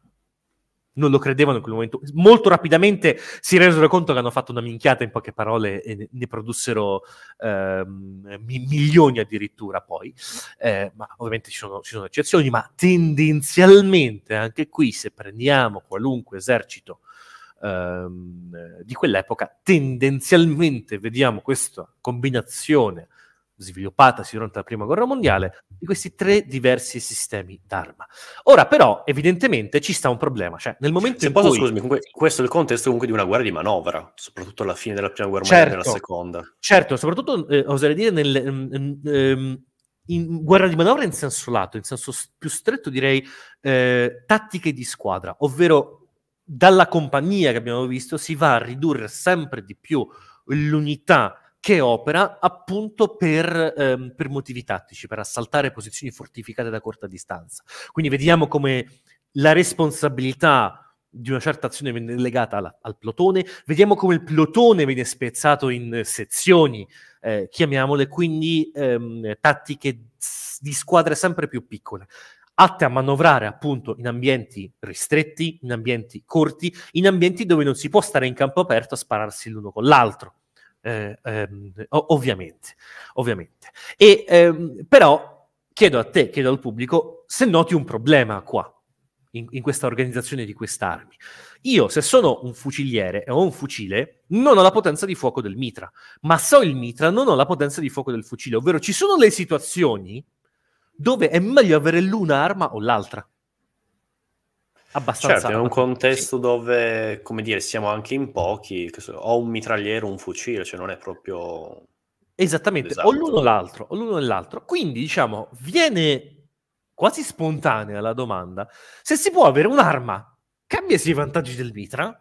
non lo credevano in quel momento. Molto rapidamente si resero conto che hanno fatto una minchiata in poche parole e ne produssero eh, milioni addirittura poi. Eh, ma ovviamente ci sono, ci sono, eccezioni, ma tendenzialmente anche qui se prendiamo qualunque esercito eh, di quell'epoca, tendenzialmente vediamo questa combinazione sviluppatasi durante la prima guerra mondiale, di questi tre diversi sistemi d'arma. Ora, però, evidentemente ci sta un problema. Cioè, nel momento Se in posso, cui. Scusami, comunque, questo è il contesto comunque di una guerra di manovra, soprattutto alla fine della prima guerra certo, mondiale e della certo. seconda. Certo, soprattutto eh, oserei dire nel. Ehm, ehm, in guerra di manovra in senso lato, in senso più stretto direi eh, tattiche di squadra, ovvero dalla compagnia che abbiamo visto si va a ridurre sempre di più l'unità che opera appunto per, ehm, per motivi tattici, per assaltare posizioni fortificate da corta distanza. Quindi vediamo come la responsabilità di una certa azione viene legata alla, al plotone, vediamo come il plotone viene spezzato in sezioni, eh, chiamiamole quindi ehm, tattiche di squadre sempre più piccole, atte a manovrare appunto in ambienti ristretti, in ambienti corti, in ambienti dove non si può stare in campo aperto a spararsi l'uno con l'altro eh, ehm, ovviamente, ovviamente. E, ehm, però chiedo a te, chiedo al pubblico, se noti un problema qua, in, in questa organizzazione di quest'armi. Io, se sono un fuciliere e ho un fucile, non ho la potenza di fuoco del mitra, ma se ho il mitra, non ho la potenza di fuoco del fucile, ovvero ci sono le situazioni dove è meglio avere l'una arma o l'altra abbastanza... Certo, è un contesto sì. dove, come dire, siamo anche in pochi, ho un mitragliere, un fucile, cioè non è proprio... Esattamente, esatto. o l'uno o l'altro, o l'uno e l'altro. Quindi, diciamo, viene quasi spontanea la domanda, se si può avere un'arma che abbia i vantaggi del mitra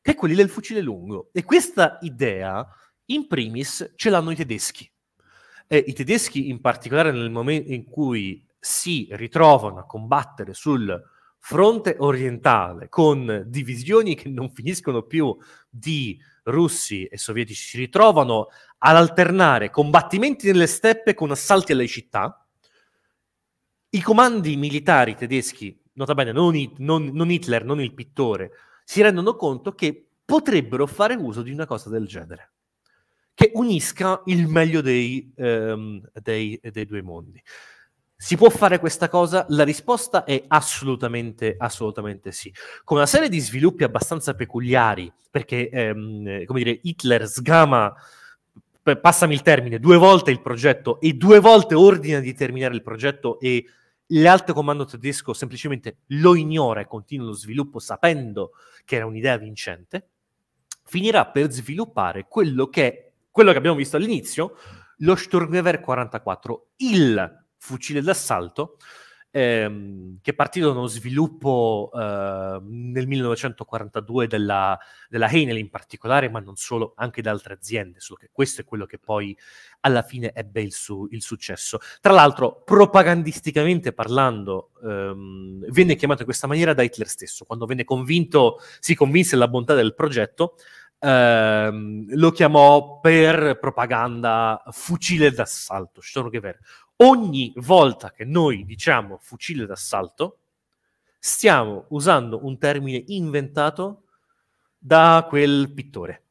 che quelli del fucile lungo. E questa idea, in primis, ce l'hanno i tedeschi. E I tedeschi, in particolare nel momento in cui si ritrovano a combattere sul fronte orientale con divisioni che non finiscono più di russi e sovietici si ritrovano ad alternare combattimenti nelle steppe con assalti alle città. I comandi militari tedeschi, notabene non, non, non Hitler, non il pittore, si rendono conto che potrebbero fare uso di una cosa del genere che unisca il meglio dei, ehm, dei, dei due mondi. Si può fare questa cosa? La risposta è assolutamente, assolutamente sì. Con una serie di sviluppi abbastanza peculiari, perché ehm, come dire, Hitler sgama, passami il termine, due volte il progetto e due volte ordina di terminare il progetto e l'alto comando tedesco semplicemente lo ignora e continua lo sviluppo sapendo che era un'idea vincente, finirà per sviluppare quello che, quello che abbiamo visto all'inizio, lo Sturmgewehr 44, il fucile d'assalto ehm, che partì da uno sviluppo eh, nel 1942 della, della Heinel in particolare, ma non solo, anche da altre aziende, solo che questo è quello che poi alla fine ebbe il, su, il successo. Tra l'altro, propagandisticamente parlando, ehm, venne chiamato in questa maniera da Hitler stesso, quando venne convinto, si convinse la bontà del progetto, Uh, lo chiamò per propaganda fucile d'assalto, ogni volta che noi diciamo fucile d'assalto, stiamo usando un termine inventato da quel pittore.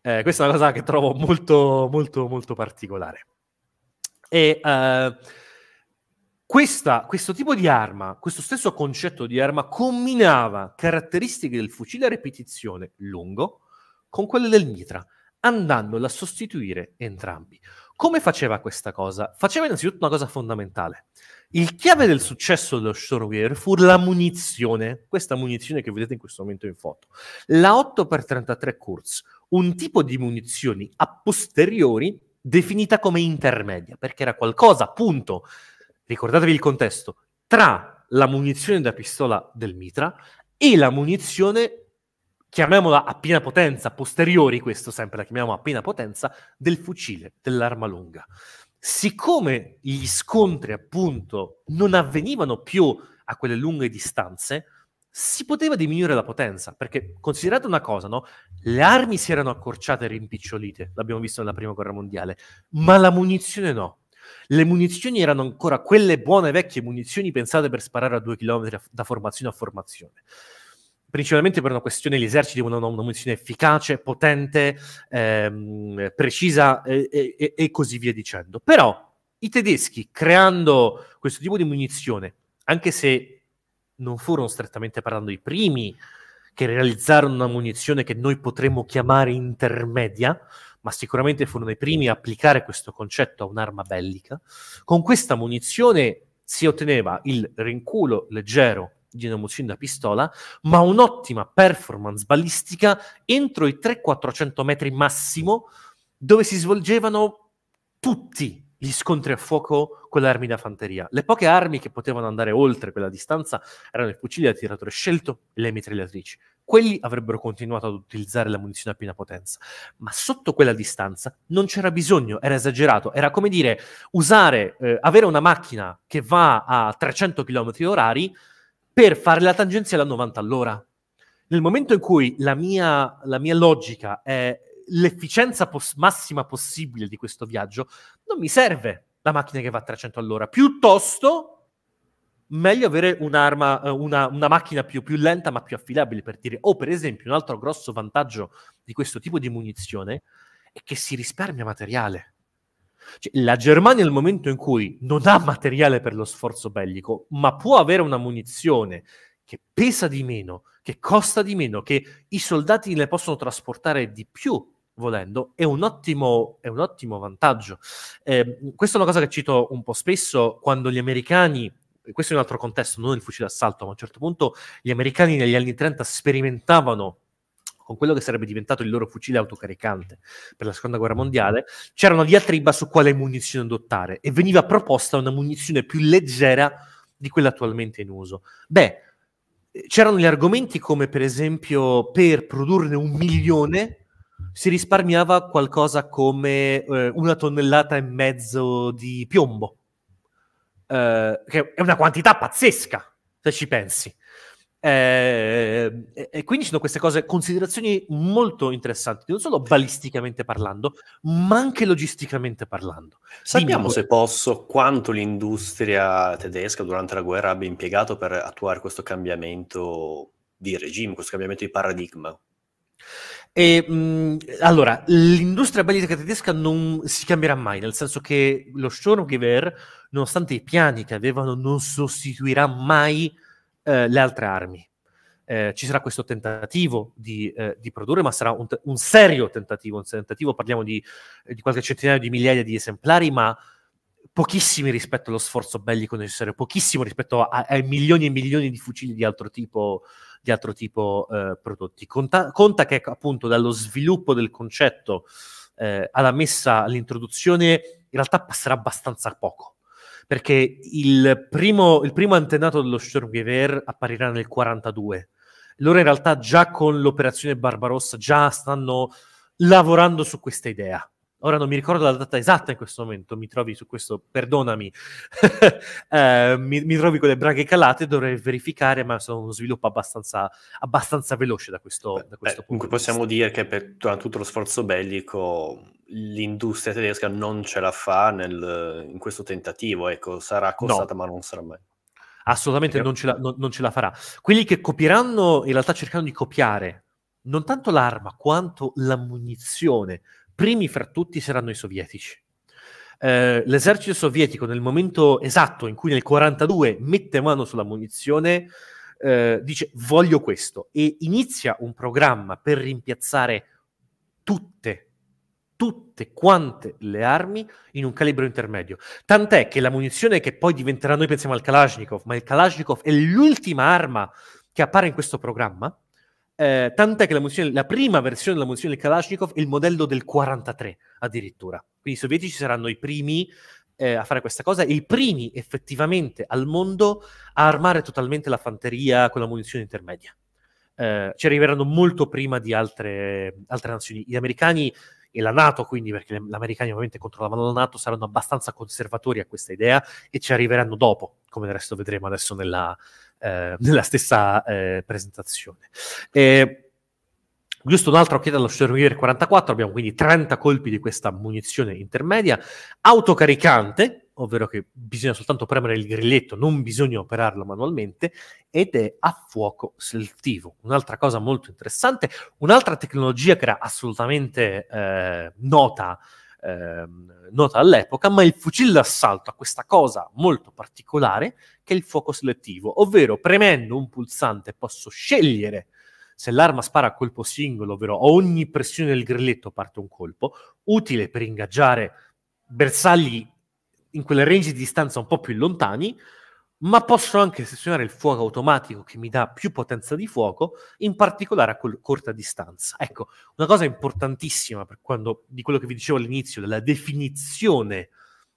Eh, questa è una cosa che trovo molto, molto, molto particolare. E eh, questa, questo tipo di arma, questo stesso concetto di arma, combinava caratteristiche del fucile a ripetizione lungo con quelle del mitra, andandole a sostituire entrambi. Come faceva questa cosa? Faceva innanzitutto una cosa fondamentale. Il chiave del successo dello Stormweaver fu la munizione, questa munizione che vedete in questo momento in foto, la 8x33 Kurz, un tipo di munizioni a posteriori definita come intermedia, perché era qualcosa, appunto, ricordatevi il contesto, tra la munizione da pistola del mitra e la munizione chiamiamola a piena potenza, posteriori questo sempre la chiamiamo a piena potenza, del fucile, dell'arma lunga. Siccome gli scontri appunto non avvenivano più a quelle lunghe distanze, si poteva diminuire la potenza, perché considerate una cosa, no? Le armi si erano accorciate e rimpicciolite, l'abbiamo visto nella Prima Guerra Mondiale, ma la munizione no. Le munizioni erano ancora quelle buone vecchie munizioni pensate per sparare a due chilometri da formazione a formazione principalmente per una questione, gli eserciti devono una, una munizione efficace, potente, ehm, precisa e, e, e, così via dicendo. Però i tedeschi, creando questo tipo di munizione, anche se non furono strettamente parlando i primi che realizzarono una munizione che noi potremmo chiamare intermedia, ma sicuramente furono i primi a applicare questo concetto a un'arma bellica, con questa munizione si otteneva il rinculo leggero di una munizione da pistola, ma un'ottima performance balistica entro i 300-400 metri massimo, dove si svolgevano tutti gli scontri a fuoco con le armi da fanteria. Le poche armi che potevano andare oltre quella distanza erano il fucile a tiratore scelto e le mitragliatrici. Quelli avrebbero continuato ad utilizzare la munizione a piena potenza, ma sotto quella distanza non c'era bisogno, era esagerato, era come dire usare, eh, avere una macchina che va a 300 km orari per fare la tangenziale a 90 all'ora. Nel momento in cui la mia, la mia logica è l'efficienza pos- massima possibile di questo viaggio, non mi serve la macchina che va a 300 all'ora. Piuttosto, meglio avere un'arma, una, una macchina più, più, lenta ma più affidabile per dire. O, per esempio, un altro grosso vantaggio di questo tipo di munizione è che si risparmia materiale. Cioè, la Germania nel momento in cui non ha materiale per lo sforzo bellico, ma può avere una munizione che pesa di meno, che costa di meno, che i soldati le possono trasportare di più volendo, è un ottimo, è un ottimo vantaggio. Eh, questa è una cosa che cito un po' spesso quando gli americani questo è un altro contesto, non il fucile d'assalto, ma a un certo punto gli americani negli anni 30 sperimentavano con quello che sarebbe diventato il loro fucile autocaricante per la seconda guerra mondiale, c'era una diatriba su quale munizione adottare e veniva proposta una munizione più leggera di quella attualmente in uso. Beh, eh, c'erano gli argomenti come per esempio per produrne un milione si risparmiava qualcosa come eh, una tonnellata e mezzo di piombo, eh, che è una quantità pazzesca, se ci pensi. Eh, e, quindi ci sono queste cose, considerazioni molto interessanti, non solo balisticamente parlando, ma anche logisticamente parlando. Sappiamo, Dimmi, se posso, quanto l'industria tedesca durante la guerra abbia impiegato per attuare questo cambiamento di regime, questo cambiamento di paradigma. E, mh, mm, allora, l'industria balistica tedesca non si cambierà mai, nel senso che lo Sturmgewehr, nonostante i piani che avevano, non sostituirà mai eh, le altre armi. Eh, ci sarà questo tentativo di, eh, di produrre, ma sarà un, un, serio tentativo, un tentativo, parliamo di, eh, di, qualche centinaio di migliaia di esemplari, ma pochissimi rispetto allo sforzo bellico necessario, pochissimo rispetto a, ai milioni e milioni di fucili di altro tipo, di altro tipo eh, prodotti. Conta, conta, che appunto dallo sviluppo del concetto eh, alla messa, all'introduzione, in realtà passerà abbastanza poco perché il primo, il primo antenato dello Stormgiver apparirà nel 42. Loro in realtà già con l'operazione Barbarossa già stanno lavorando su questa idea. Ora non mi ricordo la data esatta in questo momento, mi trovi su questo, perdonami, eh, mi, mi, trovi con le braghe calate, dovrei verificare, ma sono uno sviluppo abbastanza, abbastanza veloce da questo, Beh, da questo eh, punto. Comunque possiamo dire che per, tutto lo sforzo bellico l'industria tedesca non ce la fa nel, in questo tentativo, ecco, sarà costata no. ma non sarà mai. Assolutamente non, ce la, non, non ce la farà. Quelli che copieranno, in realtà cercano di copiare non tanto l'arma quanto la munizione, primi fra tutti saranno i sovietici. Eh, l'esercito sovietico nel momento esatto in cui nel 1942 mette mano sulla munizione eh, dice voglio questo e inizia un programma per rimpiazzare tutte tutte quante le armi in un calibro intermedio. Tant'è che la munizione che poi diventerà, noi pensiamo al Kalashnikov, ma il Kalashnikov è l'ultima arma che appare in questo programma. Eh, tant'è che la, munizione, la prima versione della munizione del Kalashnikov è il modello del 43 addirittura. Quindi i sovietici saranno i primi eh, a fare questa cosa, e i primi effettivamente al mondo a armare totalmente la fanteria con la munizione intermedia. Eh, ci arriveranno molto prima di altre, altre nazioni. Gli americani e la Nato, quindi perché gli americani ovviamente controllavano la Nato, saranno abbastanza conservatori a questa idea e ci arriveranno dopo, come del resto vedremo adesso nella, eh, nella stessa eh, presentazione. E, Giusto un'altra occhiata allo Stormweaver 44, abbiamo quindi 30 colpi di questa munizione intermedia, autocaricante, ovvero che bisogna soltanto premere il grilletto, non bisogna operarlo manualmente, ed è a fuoco selettivo. Un'altra cosa molto interessante, un'altra tecnologia che era assolutamente eh, nota, eh, nota all'epoca, ma il fucile d'assalto ha questa cosa molto particolare che è il fuoco selettivo, ovvero premendo un pulsante posso scegliere se l'arma spara a colpo singolo, ovvero a ogni pressione del grilletto parte un colpo, utile per ingaggiare bersagli in quel range di distanza un po' più lontani, ma posso anche selezionare il fuoco automatico che mi dà più potenza di fuoco, in particolare a col- corta distanza. Ecco, una cosa importantissima per quando, di quello che vi dicevo all'inizio, della definizione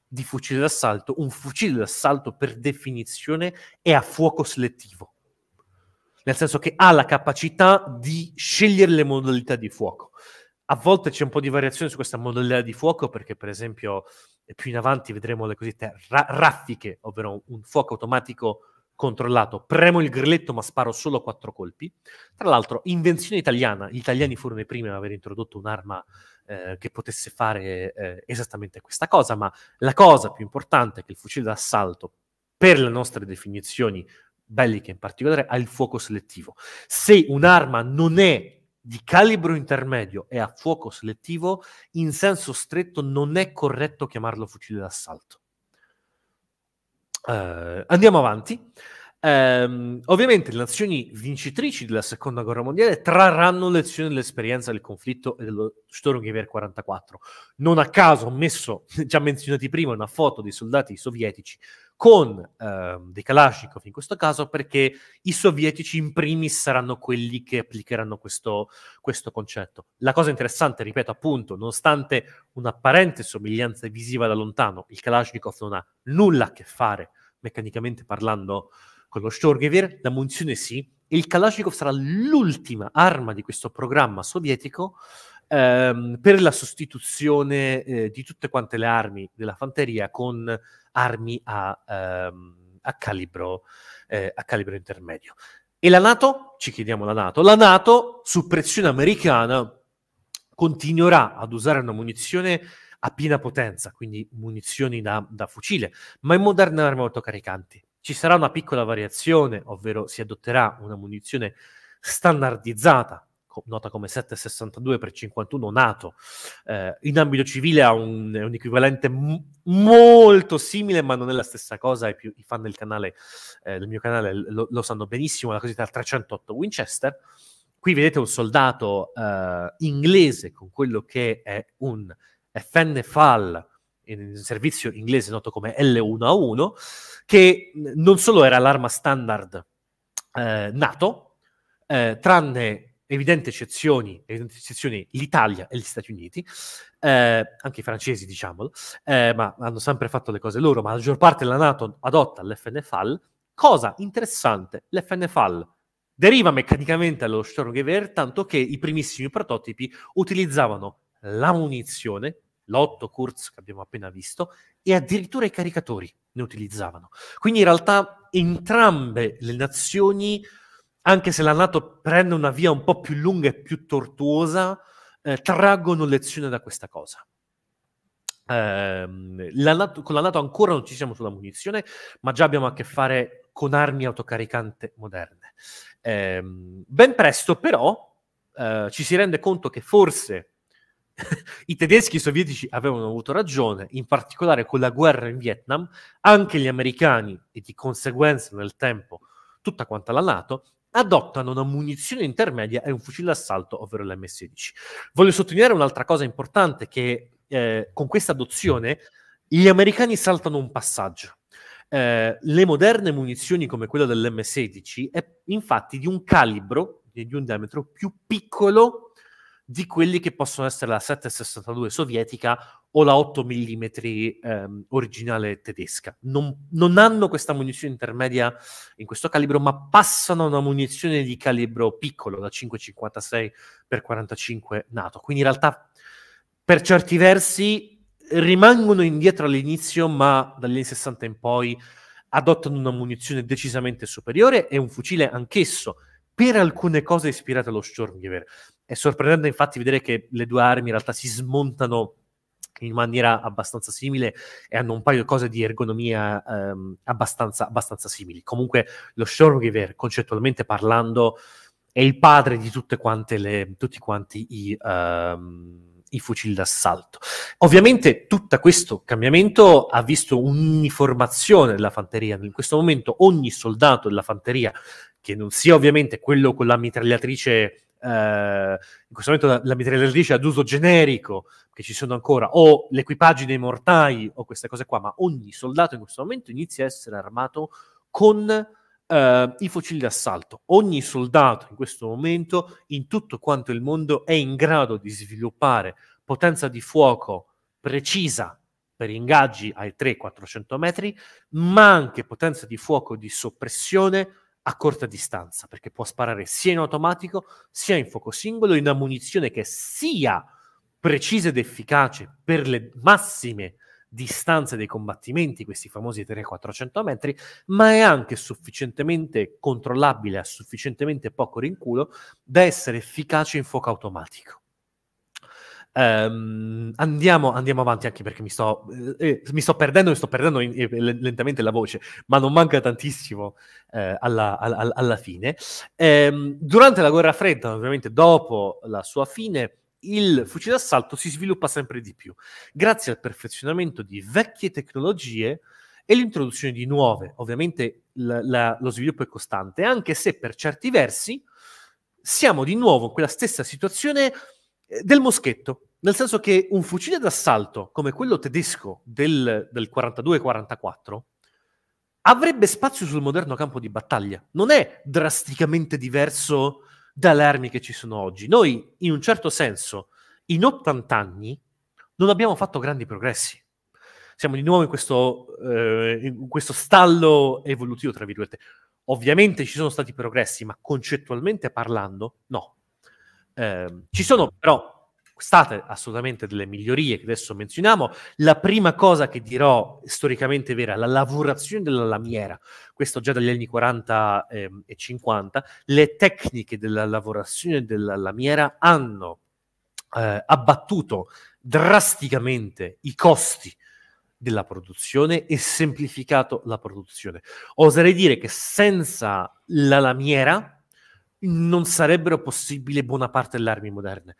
di fucile d'assalto, un fucile d'assalto per definizione è a fuoco selettivo, nel senso che ha la capacità di scegliere le modalità di fuoco. A volte c'è un po' di variazione su questa modalità di fuoco perché, per esempio, e più in avanti vedremo le cosiddette ra- raffiche, ovvero un fuoco automatico controllato. Premo il grilletto ma sparo solo quattro colpi. Tra l'altro, invenzione italiana, gli italiani furono i primi ad aver introdotto un'arma eh, che potesse fare eh, esattamente questa cosa, ma la cosa più importante è che il fucile d'assalto, per le nostre definizioni belliche in particolare, ha il fuoco selettivo. Se un'arma non è di calibro intermedio e a fuoco selettivo, in senso stretto non è corretto chiamarlo fucile d'assalto. Uh, andiamo avanti. Um, ovviamente le nazioni vincitrici della seconda guerra mondiale trarranno lezioni dell'esperienza del conflitto e dello Sturmgewehr 44. Non a caso ho messo, già menzionati prima, una foto dei soldati sovietici con eh, dei Kalashnikov in questo caso, perché i sovietici in primis saranno quelli che applicheranno questo, questo concetto. La cosa interessante, ripeto appunto, nonostante un'apparente somiglianza visiva da lontano, il Kalashnikov non ha nulla a che fare, meccanicamente parlando, con lo Storgevir, la munizione sì, e il Kalashnikov sarà l'ultima arma di questo programma sovietico ehm, per la sostituzione eh, di tutte quante le armi della fanteria con armi a, ehm, a, calibro, eh, a calibro intermedio. E la NATO? Ci chiediamo la NATO. La NATO, su pressione americana, continuerà ad usare una munizione a piena potenza, quindi munizioni da, da fucile, ma in moderne armi autocaricanti. Ci sarà una piccola variazione, ovvero si adotterà una munizione standardizzata nota come 7,62 per 51 nato. Eh, in ambito civile ha un, un equivalente m- molto simile, ma non è la stessa cosa. I, più, i fan del canale, eh, del mio canale, lo, lo, sanno benissimo. La cosiddetta 308 Winchester. Qui vedete un soldato eh, inglese con quello che è un FN FAL in servizio inglese noto come L1A1, che non solo era l'arma standard eh, NATO, eh, tranne evidenti eccezioni, evidenti eccezioni l'Italia e gli Stati Uniti, eh, anche i francesi diciamolo, eh, ma hanno sempre fatto le cose loro, ma la maggior parte della Nato adotta l'FNFAL. Cosa interessante, l'FNFAL deriva meccanicamente dallo Sturmgewehr, tanto che i primissimi prototipi utilizzavano la munizione, l'otto Kurz che abbiamo appena visto, e addirittura i caricatori ne utilizzavano. Quindi in realtà entrambe le nazioni anche se la Nato prende una via un po' più lunga e più tortuosa, eh, traggono lezione da questa cosa. Eh, la NATO, con la Nato ancora non ci siamo sulla munizione, ma già abbiamo a che fare con armi autocaricante moderne. Eh, ben presto, però, eh, ci si rende conto che forse i tedeschi e i sovietici avevano avuto ragione, in particolare con la guerra in Vietnam, anche gli americani e di conseguenza nel tempo tutta quanta la Nato adottano una munizione intermedia e un fucile d'assalto, ovvero lm 16 Voglio sottolineare un'altra cosa importante, che eh, con questa adozione gli americani saltano un passaggio. Eh, le moderne munizioni come quella dell'M16 è infatti di un calibro, di un diametro più piccolo di quelli che possono essere la 762 sovietica o la 8 mm ehm, originale tedesca. Non, non, hanno questa munizione intermedia in questo calibro, ma passano a una munizione di calibro piccolo, da 5,56 x 45 NATO. Quindi in realtà per certi versi rimangono indietro all'inizio, ma dagli anni 60 in poi adottano una munizione decisamente superiore e un fucile anch'esso per alcune cose ispirate ispirata allo Stormgiver. È sorprendente infatti vedere che le due armi in realtà si smontano in maniera abbastanza simile e hanno un paio di cose di ergonomia ehm, abbastanza, abbastanza, simili. Comunque lo Stormgiver, concettualmente parlando, è il padre di tutte quante le, tutti quanti i... Ehm, i fucili d'assalto. Ovviamente tutto questo cambiamento ha visto un'uniformazione della fanteria. In questo momento ogni soldato della fanteria che non sia ovviamente quello con la mitragliatrice Uh, in questo momento la, la mitragliatrice ad uso generico che ci sono ancora, o l'equipaggio dei mortai, o queste cose qua, ma ogni soldato in questo momento inizia a essere armato con uh, i fucili d'assalto. Ogni soldato in questo momento, in tutto quanto il mondo, è in grado di sviluppare potenza di fuoco precisa per ingaggi ai 300-400 metri, ma anche potenza di fuoco di soppressione a corta distanza, perché può sparare sia in automatico, sia in fuoco singolo, in una munizione che sia precisa ed efficace per le massime distanze dei combattimenti, questi famosi 300-400 metri, ma è anche sufficientemente controllabile, a sufficientemente poco rinculo, da essere efficace in fuoco automatico. Um, andiamo, andiamo, avanti anche perché mi sto, eh, eh mi sto perdendo, e sto perdendo in, in, eh, lentamente la voce, ma non manca tantissimo eh, alla, alla, alla, fine. Um, durante la guerra fredda, ovviamente dopo la sua fine, il fucile d'assalto si sviluppa sempre di più, grazie al perfezionamento di vecchie tecnologie e l'introduzione di nuove. Ovviamente la, la, lo sviluppo è costante, anche se per certi versi siamo di nuovo in quella stessa situazione eh, del moschetto, nel senso che un fucile d'assalto come quello tedesco del, del 42-44 avrebbe spazio sul moderno campo di battaglia. Non è drasticamente diverso dalle armi che ci sono oggi. Noi, in un certo senso, in 80 anni non abbiamo fatto grandi progressi. Siamo di nuovo in questo, eh, in questo stallo evolutivo, tra virgolette. Ovviamente ci sono stati progressi, ma concettualmente parlando, no, Ehm, ci sono però state assolutamente delle migliorie che adesso menzioniamo. La prima cosa che dirò storicamente vera, la lavorazione della lamiera, questo già dagli anni 40 eh, e 50, le tecniche della lavorazione della lamiera hanno eh, abbattuto drasticamente i costi della produzione e semplificato la produzione. Oserei dire che senza la lamiera non sarebbero possibili buona parte delle armi moderne.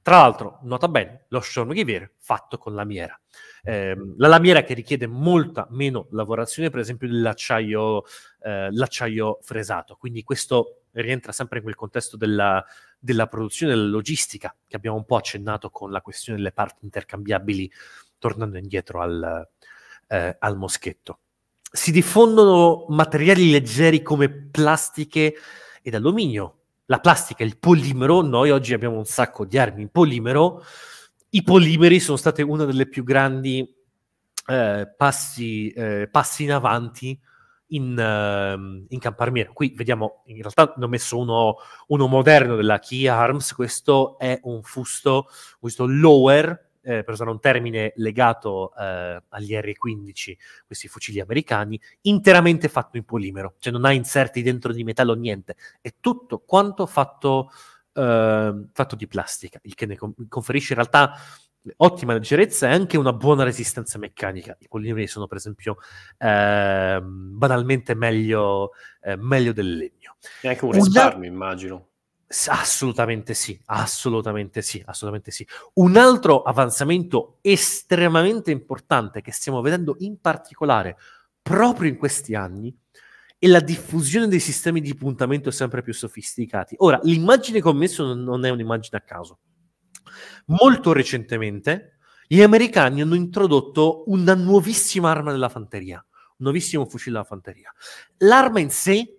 Tra l'altro, nota bene, lo Stormgiver fatto con lamiera. Eh, la lamiera ehm, che richiede molta meno lavorazione, per esempio, dell'acciaio, eh, l'acciaio fresato. Quindi questo rientra sempre in quel contesto della, della produzione, della logistica, che abbiamo un po' accennato con la questione delle parti intercambiabili, tornando indietro al, eh, al moschetto. Si diffondono materiali leggeri come plastiche, ed alluminio. La plastica, il polimero, noi oggi abbiamo un sacco di armi in polimero. I polimeri sono state uno delle più grandi eh, passi, eh, passi, in avanti in, uh, in Camparmiera. Qui vediamo, in realtà ne ho messo uno, uno, moderno della Key Arms, questo è un fusto, questo lower, eh, per usare un termine legato eh, agli R15, questi fucili americani, interamente fatto in polimero, cioè non ha inserti dentro di metallo niente, è tutto quanto fatto, eh, fatto di plastica, il che ne conferisce in realtà ottima leggerezza e anche una buona resistenza meccanica. I polimeri sono, per esempio, ehm, banalmente meglio, eh, meglio del legno. E anche un risparmio, una... immagino. Assolutamente sì, assolutamente sì, assolutamente sì. Un altro avanzamento estremamente importante che stiamo vedendo in particolare proprio in questi anni è la diffusione dei sistemi di puntamento sempre più sofisticati. Ora, l'immagine che ho messo non è un'immagine a caso. Molto recentemente gli americani hanno introdotto una nuovissima arma della fanteria, un nuovissimo fucile della fanteria. L'arma in sé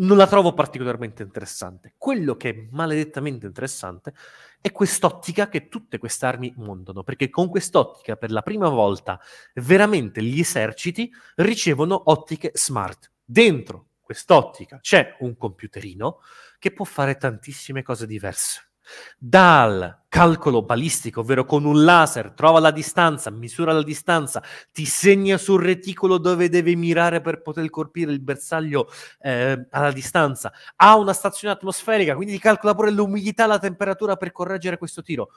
non la trovo particolarmente interessante. Quello che è maledettamente interessante è quest'ottica che tutte queste armi montano, perché con quest'ottica per la prima volta veramente gli eserciti ricevono ottiche smart. Dentro quest'ottica c'è un computerino che può fare tantissime cose diverse dal calcolo balistico, ovvero con un laser trova la distanza, misura la distanza, ti segna sul reticolo dove devi mirare per poter colpire il bersaglio eh, alla distanza, ha una stazione atmosferica, quindi ti calcola pure l'umidità, la temperatura per correggere questo tiro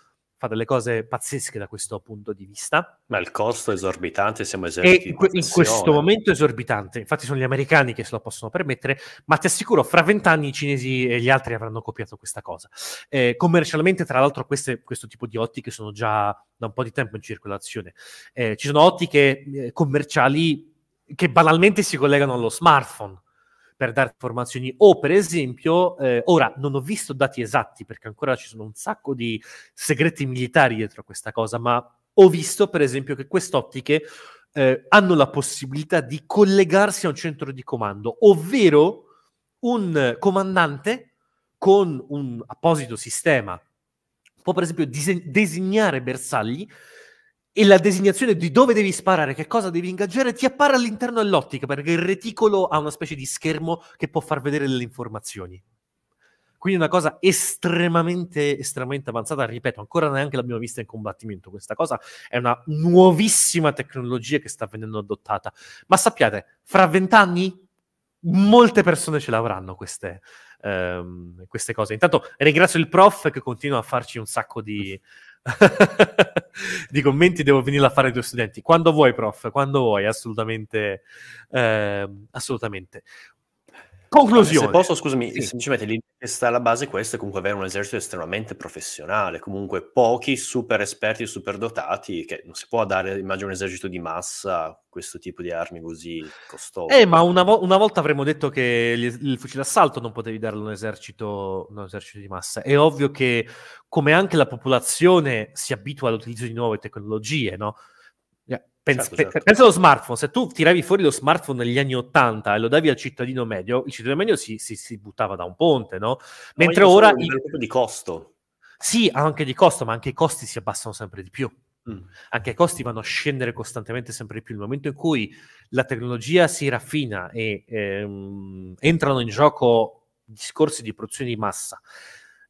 fa delle cose pazzesche da questo punto di vista. Ma il costo è esorbitante, siamo eserciti. In, que- in questo momento è esorbitante, infatti sono gli americani che se lo possono permettere, ma ti assicuro, fra vent'anni i cinesi e gli altri avranno copiato questa cosa. Eh, commercialmente, tra l'altro, queste, questo tipo di ottiche sono già da un po' di tempo in circolazione. Eh, ci sono ottiche eh, commerciali che banalmente si collegano allo smartphone per dare informazioni. O per esempio, eh, ora non ho visto dati esatti perché ancora ci sono un sacco di segreti militari dietro a questa cosa, ma ho visto per esempio che quest'ottiche eh, hanno la possibilità di collegarsi a un centro di comando, ovvero un comandante con un apposito sistema può per esempio disegnare bersagli e la designazione di dove devi sparare, che cosa devi ingaggiare, ti appare all'interno dell'ottica, perché il reticolo ha una specie di schermo che può far vedere delle informazioni. Quindi una cosa estremamente, estremamente avanzata, ripeto, ancora neanche l'abbiamo vista in combattimento, questa cosa è una nuovissima tecnologia che sta venendo adottata. Ma sappiate, fra vent'anni molte persone ce l'avranno queste, ehm, queste cose. Intanto ringrazio il prof che continua a farci un sacco di... di commenti devo venire a fare tuoi studenti. Quando vuoi, prof, quando vuoi, assolutamente. Eh, assolutamente. Conclusione. Se posso, scusami, sì. semplicemente l'idea che sta alla base questa è comunque avere un esercito estremamente professionale, comunque pochi super esperti, super dotati, che non si può dare, immagino, un esercito di massa, a questo tipo di armi così costose. Eh, ma una, vo- una volta avremmo detto che il, il fucile d'assalto non potevi darlo un esercito, un esercito di massa. È ovvio che, come anche la popolazione si abitua all'utilizzo di nuove tecnologie, no? Pensa, certo, certo. pensa, allo smartphone, se tu tiravi fuori lo smartphone negli anni 80 e lo davi al cittadino medio, il cittadino medio si, si, si buttava da un ponte, no? Mentre no, ora... Il... di costo. Sì, anche di costo, ma anche i costi si abbassano sempre di più. Mm. Anche i costi vanno a scendere costantemente sempre di più. Nel momento in cui la tecnologia si raffina e ehm, entrano in gioco discorsi di produzione di massa,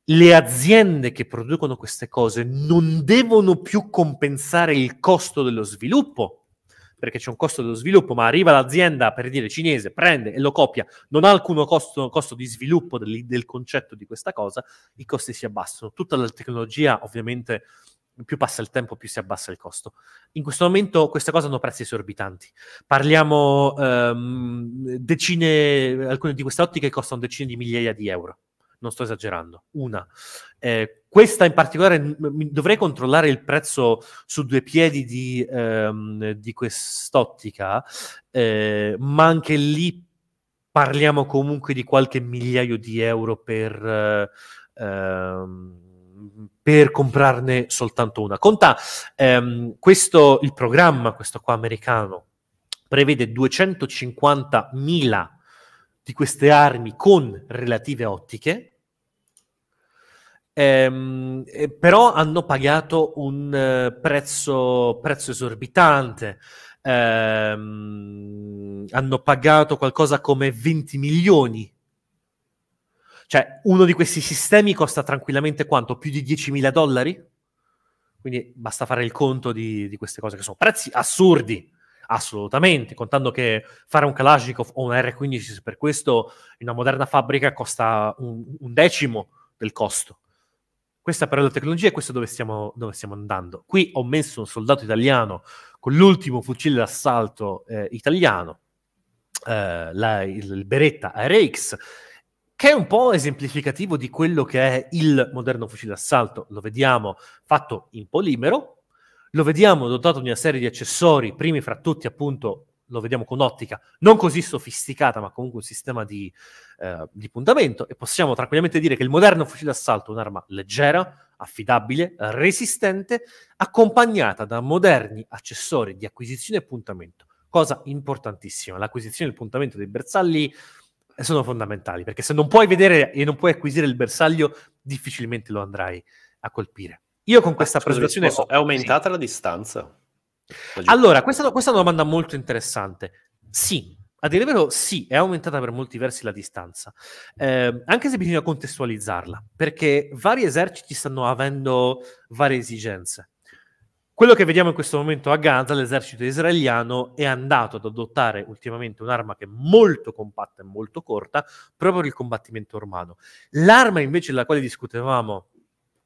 le aziende che producono queste cose non devono più compensare il costo dello sviluppo, perché c'è un costo dello sviluppo, ma arriva l'azienda, per dire cinese, prende e lo copia, non ha alcun costo, costo di sviluppo del, del, concetto di questa cosa, i costi si abbassano. Tutta la tecnologia ovviamente più passa il tempo, più si abbassa il costo. In questo momento queste cose hanno prezzi esorbitanti. Parliamo ehm, decine, alcune di queste ottiche costano decine di migliaia di euro non sto esagerando, una. Eh, questa in particolare, m- dovrei controllare il prezzo su due piedi di, ehm, di quest'ottica, eh, ma anche lì parliamo comunque di qualche migliaio di euro per... Ehm, per comprarne soltanto una. Conta, ehm, questo, il programma, questo qua americano, prevede 250.000 di queste armi con relative ottiche Ehm, però hanno pagato un eh, prezzo, prezzo esorbitante. Ehm, hanno pagato qualcosa come 20 milioni. Cioè, uno di questi sistemi costa tranquillamente quanto? Più di 10.000 dollari? Quindi basta fare il conto di, di queste cose che sono prezzi assurdi. Assolutamente, contando che fare un Kalashnikov o un R15 per questo in una moderna fabbrica costa un, un decimo del costo questa è la tecnologia e questo dove stiamo, dove stiamo, andando. Qui ho messo un soldato italiano con l'ultimo fucile d'assalto eh, italiano, eh, la, il, il, Beretta RX, che è un po' esemplificativo di quello che è il moderno fucile d'assalto. Lo vediamo fatto in polimero, lo vediamo dotato di una serie di accessori, primi fra tutti appunto lo vediamo con ottica non così sofisticata, ma comunque un sistema di, eh, di puntamento e possiamo tranquillamente dire che il moderno fucile d'assalto è un'arma leggera, affidabile, resistente, accompagnata da moderni accessori di acquisizione e puntamento. Cosa importantissima, l'acquisizione e il puntamento dei bersagli sono fondamentali, perché se non puoi vedere e non puoi acquisire il bersaglio, difficilmente lo andrai a colpire. Io con questa ah, presentazione... È aumentata sì. la distanza. Allora, questa, questa è una domanda molto interessante. Sì, a dire vero, sì, è aumentata per molti versi la distanza, eh, anche se bisogna contestualizzarla, perché vari eserciti stanno avendo varie esigenze. Quello che vediamo in questo momento a Gaza, l'esercito israeliano è andato ad adottare ultimamente un'arma che è molto compatta e molto corta, proprio per il combattimento urbano. L'arma invece della quale discutevamo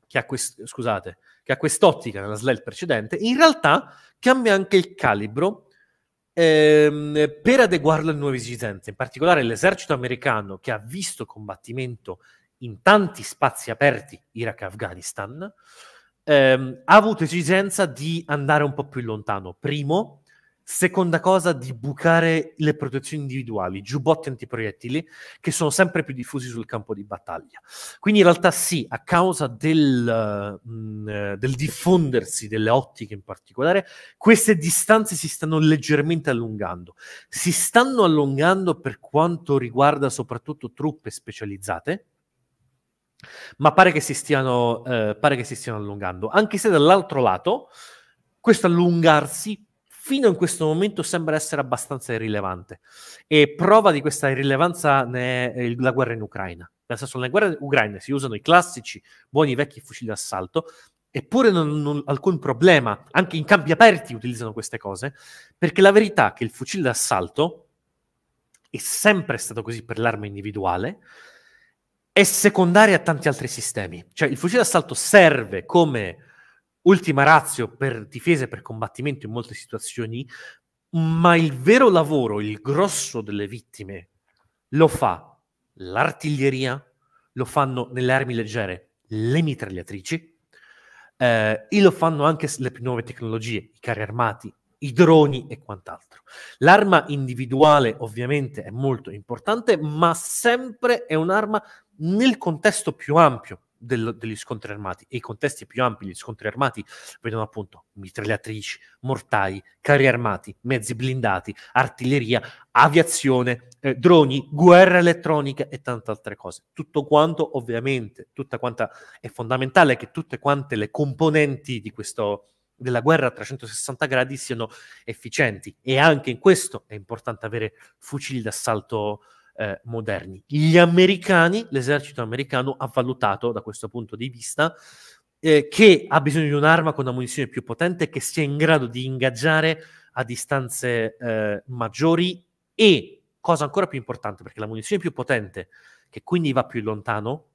che ha, quest- scusate, che ha quest'ottica nella slide precedente, in realtà cambia anche il calibro ehm, per adeguarlo alle nuove esigenze. In particolare l'esercito americano che ha visto combattimento in tanti spazi aperti Iraq e Afghanistan, ehm, ha avuto esigenza di andare un po' più lontano. Primo, Seconda cosa, di bucare le protezioni individuali, giubbotti antiproiettili, che sono sempre più diffusi sul campo di battaglia. Quindi in realtà sì, a causa del, mh, mm, eh, del diffondersi delle ottiche in particolare, queste distanze si stanno leggermente allungando. Si stanno allungando per quanto riguarda soprattutto truppe specializzate, ma pare che si stiano, eh, pare che si stiano allungando. Anche se dall'altro lato questo allungarsi fino in questo momento sembra essere abbastanza irrilevante. E prova di questa irrilevanza ne è eh, la guerra in Ucraina. Nel senso, nella guerra in Ucraina si usano i classici buoni vecchi fucili d'assalto, eppure non hanno alcun problema, anche in campi aperti utilizzano queste cose, perché la verità è che il fucile d'assalto è sempre stato così per l'arma individuale, è secondaria a tanti altri sistemi. Cioè il fucile d'assalto serve come ultima razio per difesa e per combattimento in molte situazioni, ma il vero lavoro, il grosso delle vittime, lo fa l'artiglieria, lo fanno nelle armi leggere le mitragliatrici eh, e lo fanno anche le più nuove tecnologie, i carri armati, i droni e quant'altro. L'arma individuale ovviamente è molto importante, ma sempre è un'arma nel contesto più ampio del, degli scontri armati e i contesti più ampi degli scontri armati vedono appunto mitragliatrici, mortai, carri armati, mezzi blindati, artiglieria, aviazione, eh, droni, guerra elettronica e tante altre cose. Tutto quanto ovviamente, tutta quanta è fondamentale che tutte quante le componenti di questo della guerra a 360 gradi siano efficienti e anche in questo è importante avere fucili d'assalto eh, moderni. Gli americani, l'esercito americano ha valutato da questo punto di vista eh, che ha bisogno di un'arma con una munizione più potente che sia in grado di ingaggiare a distanze eh, maggiori e, cosa ancora più importante, perché la munizione più potente, che quindi va più lontano,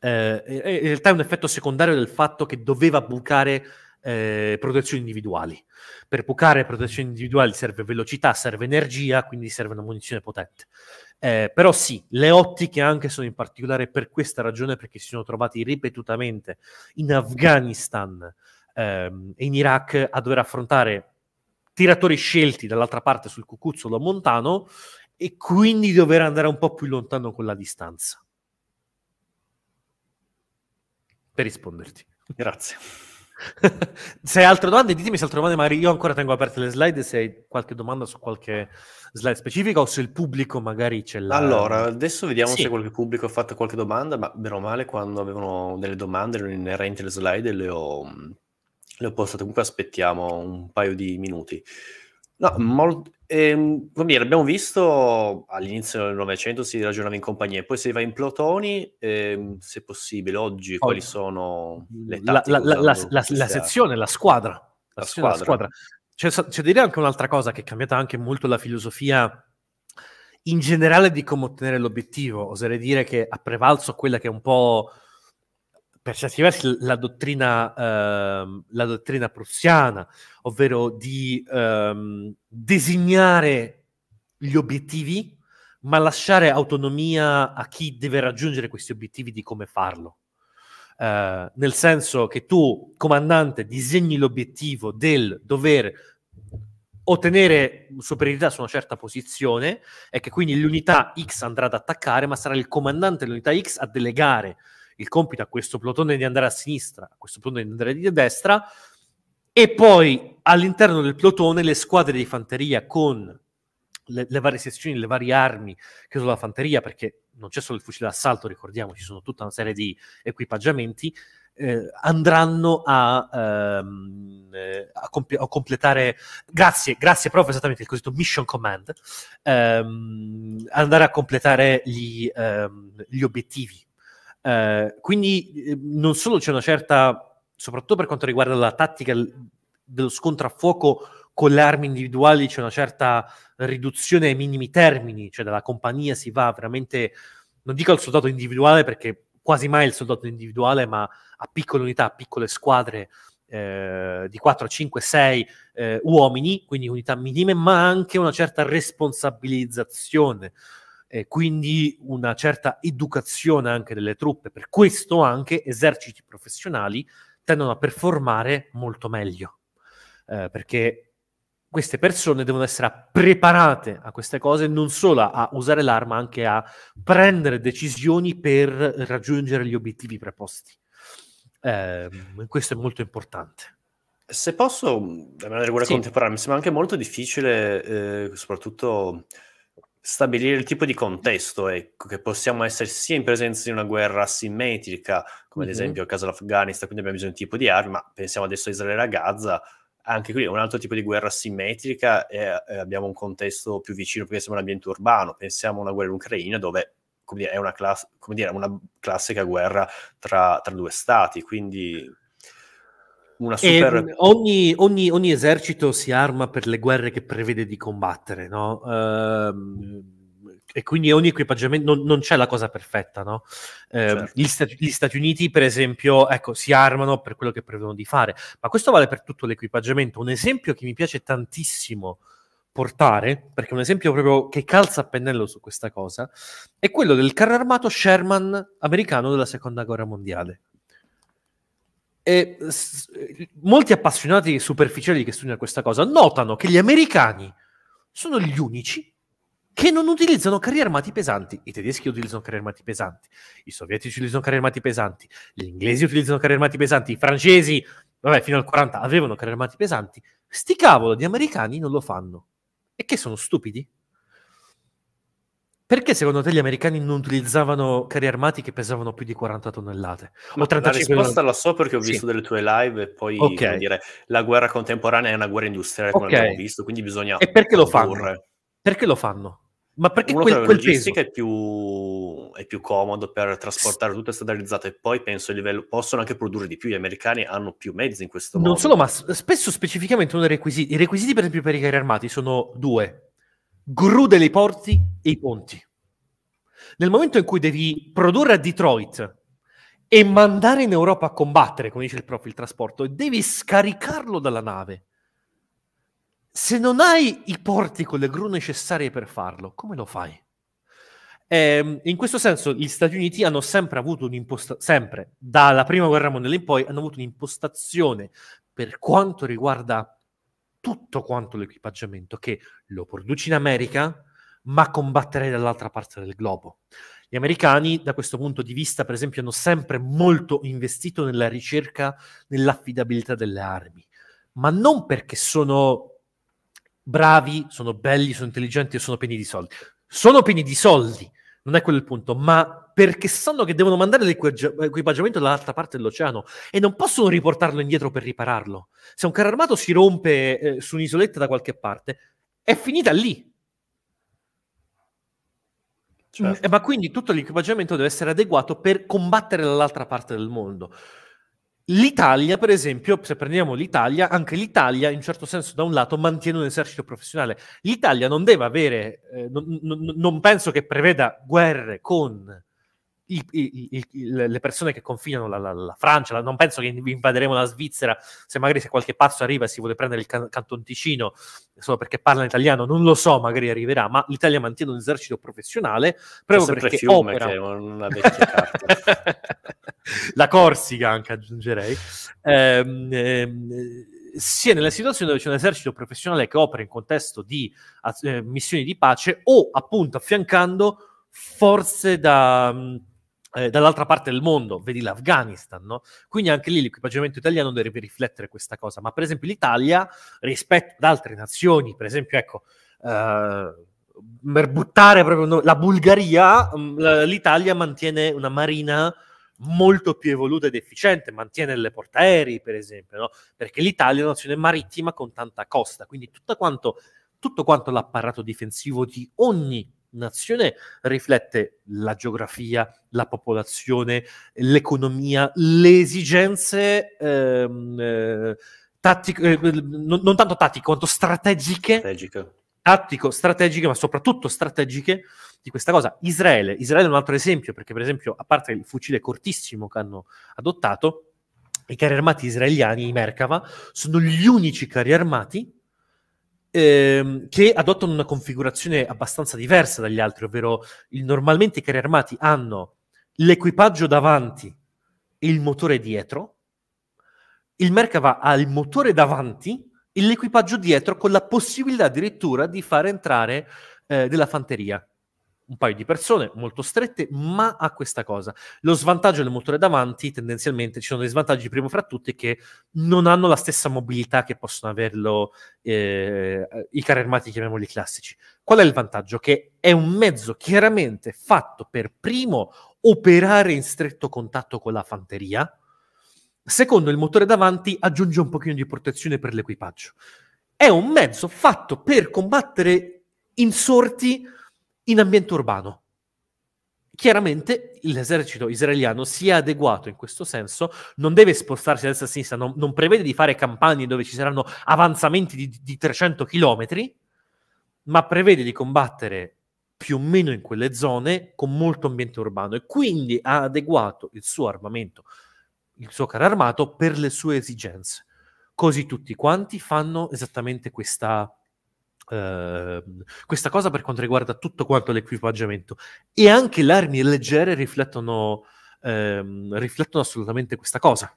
eh, in realtà è un effetto secondario del fatto che doveva bucare eh, protezioni individuali. Per pucare protezioni individuali serve velocità, serve energia, quindi serve una munizione potente. Eh, però sì, le ottiche anche sono in particolare per questa ragione perché si sono trovati ripetutamente in Afghanistan ehm, e in Iraq a dover affrontare tiratori scelti dall'altra parte sul cucuzzolo montano e quindi dover andare un po' più lontano con la distanza. Per risponderti. Grazie se hai altre domande, ditemi se hai altre domande, magari io ancora tengo aperte le slide, se hai qualche domanda su qualche slide specifica o se il pubblico magari ce l'ha. Allora, adesso vediamo sì. se qualche pubblico ha fatto qualche domanda, ma meno male quando avevano delle domande inerenti alle slide le ho, le ho postate, comunque aspettiamo un paio di minuti. No, molto... Ehm, va bene, abbiamo visto all'inizio del Novecento si ragionava in compagnia, poi si va in plotoni, ehm, se possibile, oggi oh, quali sono le tattiche? La, la, la, la sezione, la squadra. La, squadra. squadra. C'è, c'è dire anche un'altra cosa che è cambiata anche molto la filosofia in generale di come ottenere l'obiettivo. Oserei dire che ha prevalso quella che è un po' per certi versi la dottrina, ehm, la dottrina prussiana, ovvero di ehm, designare gli obiettivi, ma lasciare autonomia a chi deve raggiungere questi obiettivi di come farlo. Eh, nel senso che tu, comandante, disegni l'obiettivo del dover ottenere superiorità su una certa posizione e che quindi l'unità X andrà ad attaccare, ma sarà il comandante dell'unità X a delegare il compito a questo plotone di andare a sinistra, a questo plotone di andare a destra, e poi all'interno del plotone le squadre di fanteria con le, le, varie sezioni, le varie armi che sono la fanteria, perché non c'è solo il fucile d'assalto, ricordiamo, ci sono tutta una serie di equipaggiamenti, eh, andranno a, ehm, eh, a, compi- a, completare, grazie, grazie proprio esattamente il cosiddetto mission command, ehm, andare a completare gli, ehm, gli obiettivi eh, quindi eh, non solo c'è una certa, soprattutto per quanto riguarda la tattica dello scontro a fuoco con le armi individuali, c'è una certa riduzione ai minimi termini, cioè dalla compagnia si va veramente, non dico al soldato individuale perché quasi mai il soldato individuale, ma a piccole unità, a piccole squadre eh, di 4, 5, 6 eh, uomini, quindi unità minime, ma anche una certa responsabilizzazione eh, quindi una certa educazione anche delle truppe. Per questo anche eserciti professionali tendono a performare molto meglio, eh, perché queste persone devono essere preparate a queste cose, non solo a usare l'arma, anche a prendere decisioni per raggiungere gli obiettivi preposti. Eh, questo è molto importante. Se posso, da una regola sì. contemporanea, mi sembra anche molto difficile, eh, soprattutto stabilire il tipo di contesto, ecco, che possiamo essere sia in presenza di una guerra asimmetrica, come mm-hmm. ad esempio il caso dell'Afghanistan, quindi abbiamo bisogno di un tipo di arma, pensiamo adesso a Israele e a Gaza, anche qui è un altro tipo di guerra asimmetrica e, e abbiamo un contesto più vicino, perché siamo in un ambiente urbano, pensiamo a una guerra in Ucraina dove come dire, è una, class- come dire, una classica guerra tra, tra due stati, quindi una super... Ogni, ogni, ogni, esercito si arma per le guerre che prevede di combattere, no? Ehm e quindi ogni equipaggiamento non, non, c'è la cosa perfetta, no? Eh, certo. gli, Stati, gli, Stati, Uniti, per esempio, ecco, si armano per quello che prevedono di fare, ma questo vale per tutto l'equipaggiamento. Un esempio che mi piace tantissimo portare, perché è un esempio proprio che calza a pennello su questa cosa, è quello del carro armato Sherman americano della seconda guerra mondiale. E s- molti appassionati superficiali che studiano questa cosa notano che gli americani sono gli unici che non utilizzano carri armati pesanti. I tedeschi utilizzano carri armati pesanti, i sovietici utilizzano carri armati pesanti, gli inglesi utilizzano carri armati pesanti, i francesi, vabbè, fino al 40 avevano carri armati pesanti. Sti cavolo di americani non lo fanno. E che sono stupidi? Perché secondo te gli americani non utilizzavano carri armati che pesavano più di 40 tonnellate? Ma o 35 la risposta la so perché ho visto sì. delle tue live e poi okay. dire, la guerra contemporanea è una guerra industriale come okay. abbiamo visto, quindi bisogna... E perché produrre. lo fanno? Perché lo fanno? Ma perché Uno, quel, per la quel peso? È più, è più comodo per trasportare tutto è standardizzato e poi penso a livello possono anche produrre di più. Gli americani hanno più mezzi in questo non modo. Non solo, ma spesso specificamente uno dei requisiti, i requisiti per esempio per i carri armati sono due gru delle porti e i ponti. Nel momento in cui devi produrre a Detroit e mandare in Europa a combattere, come dice il proprio il trasporto, e devi scaricarlo dalla nave, se non hai i porti con le gru necessarie per farlo, come lo fai? Eh, in questo senso gli Stati Uniti hanno sempre avuto un'impostazione, sempre dalla prima guerra mondiale in poi, hanno avuto un'impostazione per quanto riguarda tutto quanto l'equipaggiamento che lo produce in America, ma combatterei dall'altra parte del globo. Gli americani, da questo punto di vista, per esempio, hanno sempre molto investito nella ricerca, nell'affidabilità delle armi, ma non perché sono bravi, sono belli, sono intelligenti o sono pieni di soldi. Sono pieni di soldi, non è quello il punto, ma perché sanno che devono mandare l'equipaggiamento dall'altra parte dell'oceano e non possono riportarlo indietro per ripararlo. Se un carro armato si rompe eh, su un'isoletta da qualche parte, è finita lì. Certo. Eh, ma quindi tutto l'equipaggiamento deve essere adeguato per combattere dall'altra parte del mondo. L'Italia, per esempio, se prendiamo l'Italia, anche l'Italia in certo senso da un lato mantiene un esercito professionale. L'Italia non deve avere, eh, non, non, non penso che preveda guerre con i, i, i, le persone che confinano la, la, la Francia, la, non penso che invaderemo la Svizzera, se magari se qualche pazzo arriva e si vuole prendere il can- canton Ticino solo perché parla italiano, non lo so, magari arriverà, ma l'Italia mantiene un esercito professionale proprio perché fiume, opera... Che è una carta. la Corsica anche aggiungerei. Ehm, ehm, sia nella situazione dove c'è un esercito professionale che opera in contesto di eh, missioni di pace o appunto affiancando forze da, eh, dall'altra parte del mondo, vedi l'Afghanistan, no? Quindi anche lì l'equipaggiamento italiano dovrebbe riflettere questa cosa, ma per esempio l'Italia rispetto ad altre nazioni, per esempio, ecco, eh, per buttare proprio la Bulgaria, mm, l'Italia mantiene una marina molto più evoluta ed efficiente, mantiene le portaerei, per esempio, no? Perché l'Italia è una nazione marittima con tanta costa, quindi tutto quanto, tutto quanto l'apparato difensivo di ogni nazione riflette la geografia, la popolazione, l'economia, le esigenze ehm, eh, tattico, eh, non, non, tanto tattiche quanto strategiche. Strategiche. Tattico, strategiche, ma soprattutto strategiche di questa cosa. Israele, Israele è un altro esempio, perché per esempio, a parte il fucile cortissimo che hanno adottato, i carri armati israeliani, i Merkava, sono gli unici carri armati ehm, che adottano una configurazione abbastanza diversa dagli altri, ovvero il, normalmente i carri armati hanno l'equipaggio davanti e il motore dietro, il Merkava ha il motore davanti e l'equipaggio dietro con la possibilità addirittura di far entrare eh, della fanteria un paio di persone molto strette, ma ha questa cosa. Lo svantaggio del motore davanti, tendenzialmente, ci sono dei svantaggi, primo fra tutti, che non hanno la stessa mobilità che possono averlo eh, i carri armati, chiamiamoli classici. Qual è il vantaggio? Che è un mezzo chiaramente fatto per, primo, operare in stretto contatto con la fanteria, secondo, il motore davanti aggiunge un pochino di protezione per l'equipaggio. È un mezzo fatto per combattere insorti in ambiente urbano. Chiaramente l'esercito israeliano si è adeguato in questo senso, non deve spostarsi a destra e a sinistra, non, non prevede di fare campagne dove ci saranno avanzamenti di, di 300 km, ma prevede di combattere più o meno in quelle zone con molto ambiente urbano e quindi ha adeguato il suo armamento, il suo carro armato per le sue esigenze. Così tutti quanti fanno esattamente questa, Uh, questa cosa per quanto riguarda tutto quanto l'equipaggiamento e anche le armi leggere riflettono, ehm, riflettono assolutamente questa cosa.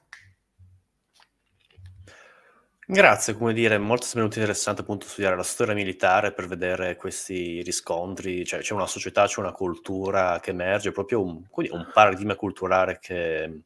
Grazie, come dire, è molto sempre interessante appunto studiare la storia militare per vedere questi riscontri, cioè c'è una società, c'è una cultura che emerge, proprio un, un paradigma culturale che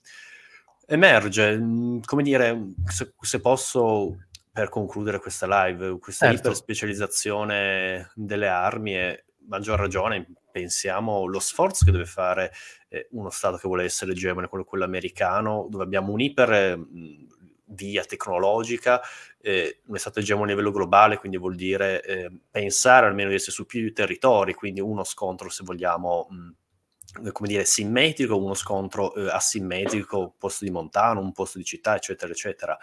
emerge, come dire, se, se posso per concludere questa live, questa certo. iperspecializzazione delle armi e maggior ragione pensiamo allo sforzo che deve fare eh, uno Stato che vuole essere egemone, quello, quello americano, dove abbiamo un'iper mm, via tecnologica, eh, un Stato egemone a livello globale, quindi vuol dire eh, pensare almeno di essere su più territori, quindi uno scontro se vogliamo... Mh, mm, eh, come dire, simmetrico, uno scontro eh, asimmetrico, posto di montano, un posto di città, eccetera, eccetera.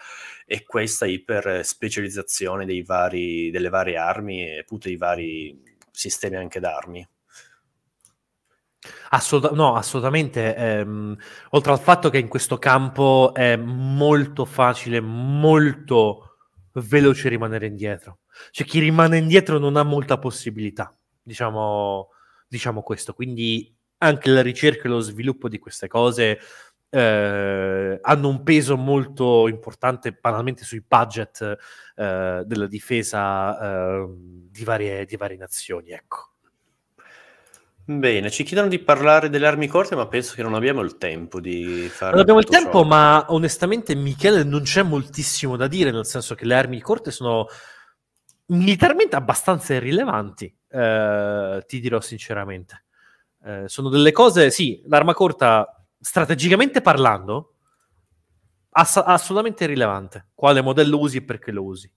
E questa iperspecializzazione dei vari, delle varie armi e appunto dei vari sistemi anche d'armi. Assoluta- no, assolutamente. Ehm, oltre al fatto che in questo campo è molto facile, molto veloce rimanere indietro. Cioè chi rimane indietro non ha molta possibilità, diciamo, diciamo questo. Quindi anche la ricerca e lo sviluppo di queste cose eh, hanno un peso molto importante banalmente sui budget eh, della difesa eh, di, varie, di, varie, nazioni. Ecco. Bene, ci chiedono di parlare delle armi corte, ma penso che non abbiamo il tempo di fare. Non abbiamo il tempo, ciò. ma onestamente, Michele, non c'è moltissimo da dire, nel senso che le armi corte sono militarmente abbastanza irrilevanti, eh, ti dirò sinceramente. Eh, sono delle cose, sì, l'arma corta, strategicamente parlando, ass- assolutamente rilevante. Quale modello usi e perché lo usi.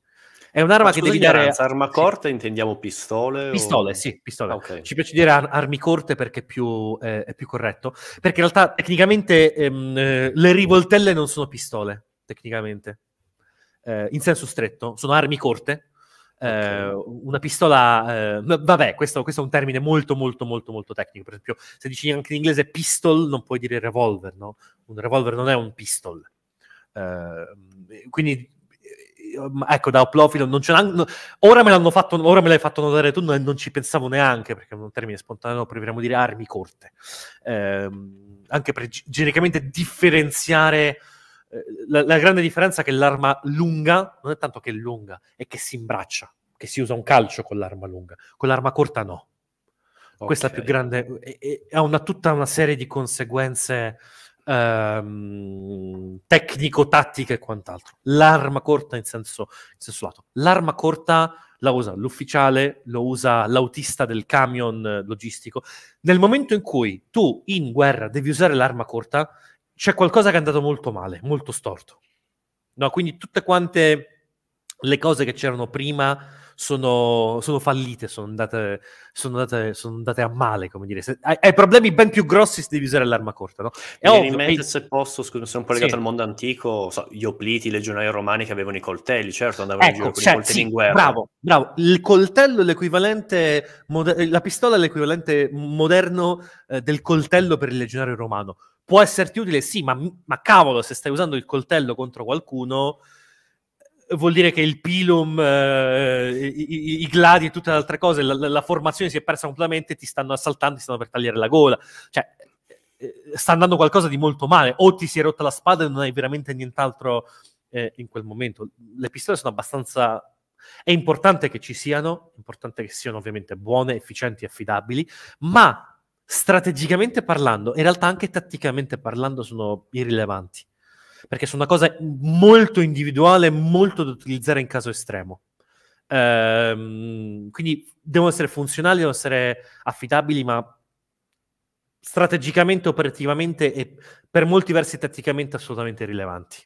È un'arma che devi dare. Arma corta sì. intendiamo pistole? Pistole, o... sì, pistole. Ah, okay. Ci piace dire ar- armi corte perché è più, eh, è più, corretto. Perché in realtà tecnicamente ehm, eh, le rivoltelle non sono pistole, tecnicamente. Eh, in senso stretto, sono armi corte Okay. Ehm, una pistola, ehm, vabbè, questo, questo, è un termine molto, molto, molto, molto tecnico. Per esempio, se dici anche in inglese pistol, non puoi dire revolver, no? Un revolver non è un pistol. Ehm, quindi ecco da Oplofilo non ce l'hanno ora me l'hanno fatto ora me l'hai fatto notare tu non, non ci pensavo neanche perché è un termine spontaneo Proviamo a dire armi corte eh, anche per genericamente differenziare eh, la, la, grande differenza è che l'arma lunga non è tanto che è lunga, è che si imbraccia, che si usa un calcio con l'arma lunga, con l'arma corta no. Okay. Questa è la più grande, ha una, tutta una serie di conseguenze ehm, tecnico-tattiche e quant'altro. L'arma corta in senso, in senso lato. L'arma corta la usa l'ufficiale, lo usa l'autista del camion eh, logistico. Nel momento in cui tu in guerra devi usare l'arma corta, c'è qualcosa che è andato molto male, molto storto. No, quindi tutte quante le cose che c'erano prima sono, sono fallite, sono andate, sono, andate, sono andate, a male, come dire. Se, hai, hai, problemi ben più grossi se devi usare l'arma corta, no? È ovvio, in mente, e... se posso, scusa, sono un po' legato sì. al mondo antico, so, gli opliti, i legionari romani che avevano i coltelli, certo, andavano ecco, in giro con cioè, i coltelli sì, in guerra. Bravo, bravo. Il coltello è l'equivalente, moder- la pistola è l'equivalente moderno eh, del coltello per il legionario romano può esserti utile, sì, ma, ma, cavolo, se stai usando il coltello contro qualcuno, vuol dire che il pilum, eh, i, i, gladi e tutte le altre cose, la, la, formazione si è persa completamente, ti stanno assaltando, ti stanno per tagliare la gola. Cioè, eh, sta andando qualcosa di molto male, o ti si è rotta la spada e non hai veramente nient'altro eh, in quel momento. Le pistole sono abbastanza è importante che ci siano, è importante che siano ovviamente buone, efficienti e affidabili, ma strategicamente parlando, in realtà anche tatticamente parlando, sono irrilevanti. Perché sono una cosa molto individuale, molto da utilizzare in caso estremo. Ehm, quindi devono essere funzionali, devono essere affidabili, ma strategicamente, operativamente e per molti versi tatticamente assolutamente rilevanti.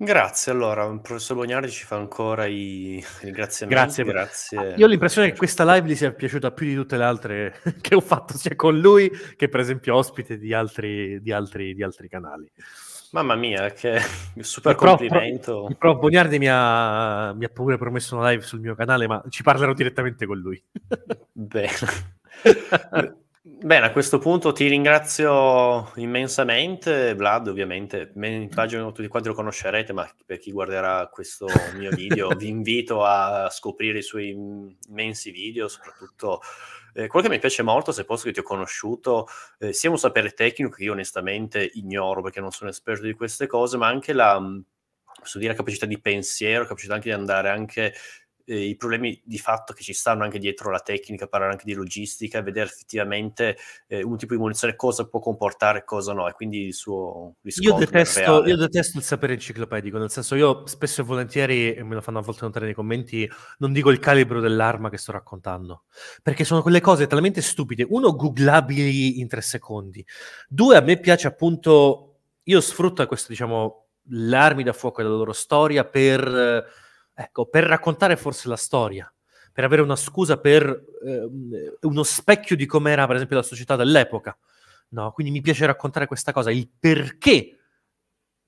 Grazie, allora, il professor Bognardi ci fa ancora i ringraziamenti. Grazie. grazie. Ah, io ho l'impressione che questa live gli sia piaciuta più di tutte le altre che ho fatto, sia con lui che per esempio ospite di altri, di altri, di altri canali. Mamma mia, che super il complimento. Prof, prof Bognardi mi ha, mi ha, pure promesso una live sul mio canale, ma ci parlerò direttamente con lui. Bene. Bene, a questo punto ti ringrazio immensamente, Vlad, ovviamente, immagino tutti quanti lo conoscerete, ma per chi guarderà questo mio video vi invito a scoprire i suoi immensi video, soprattutto eh, quello che mi piace molto, se posso che ti ho conosciuto, eh, sia un sapere tecnico che io onestamente ignoro perché non sono esperto di queste cose, ma anche la, mm, dire, capacità di pensiero, capacità anche di andare anche eh, i problemi di fatto che ci stanno anche dietro la tecnica, parlare anche di logistica, vedere effettivamente eh, un tipo di munizione cosa può comportare e cosa no, e quindi il suo riscontro io detesto, io detesto il sapere enciclopedico, nel senso io spesso e volentieri, e me lo fanno a volte notare nei commenti, non dico il calibro dell'arma che sto raccontando, perché sono quelle cose talmente stupide, uno, googlabili in tre secondi, due, a me piace appunto, io sfrutto questo, diciamo, l'armi da fuoco e la loro storia per Ecco, per raccontare forse la storia, per avere una scusa per eh, uno specchio di com'era, per esempio, la società dell'epoca. No? Quindi mi piace raccontare questa cosa, il perché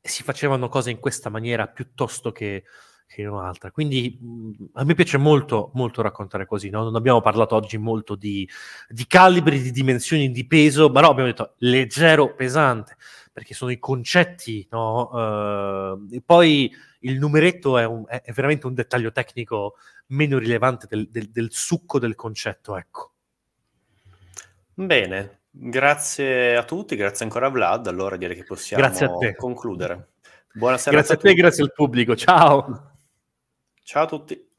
si facevano cose in questa maniera piuttosto che, che in un'altra. Quindi mhmm, a me piace molto, molto raccontare così. No? Non abbiamo parlato oggi molto di, di, calibri, di dimensioni, di peso, ma no, abbiamo detto leggero, pesante, perché sono i concetti. No? Uh, e poi il numeretto è, un, è, veramente un dettaglio tecnico meno rilevante del, del, del succo del concetto, ecco. Bene, grazie a tutti, grazie ancora a Vlad, allora direi che possiamo concludere. Buonasera. Grazie a, a te, grazie al pubblico, ciao. Ciao a tutti.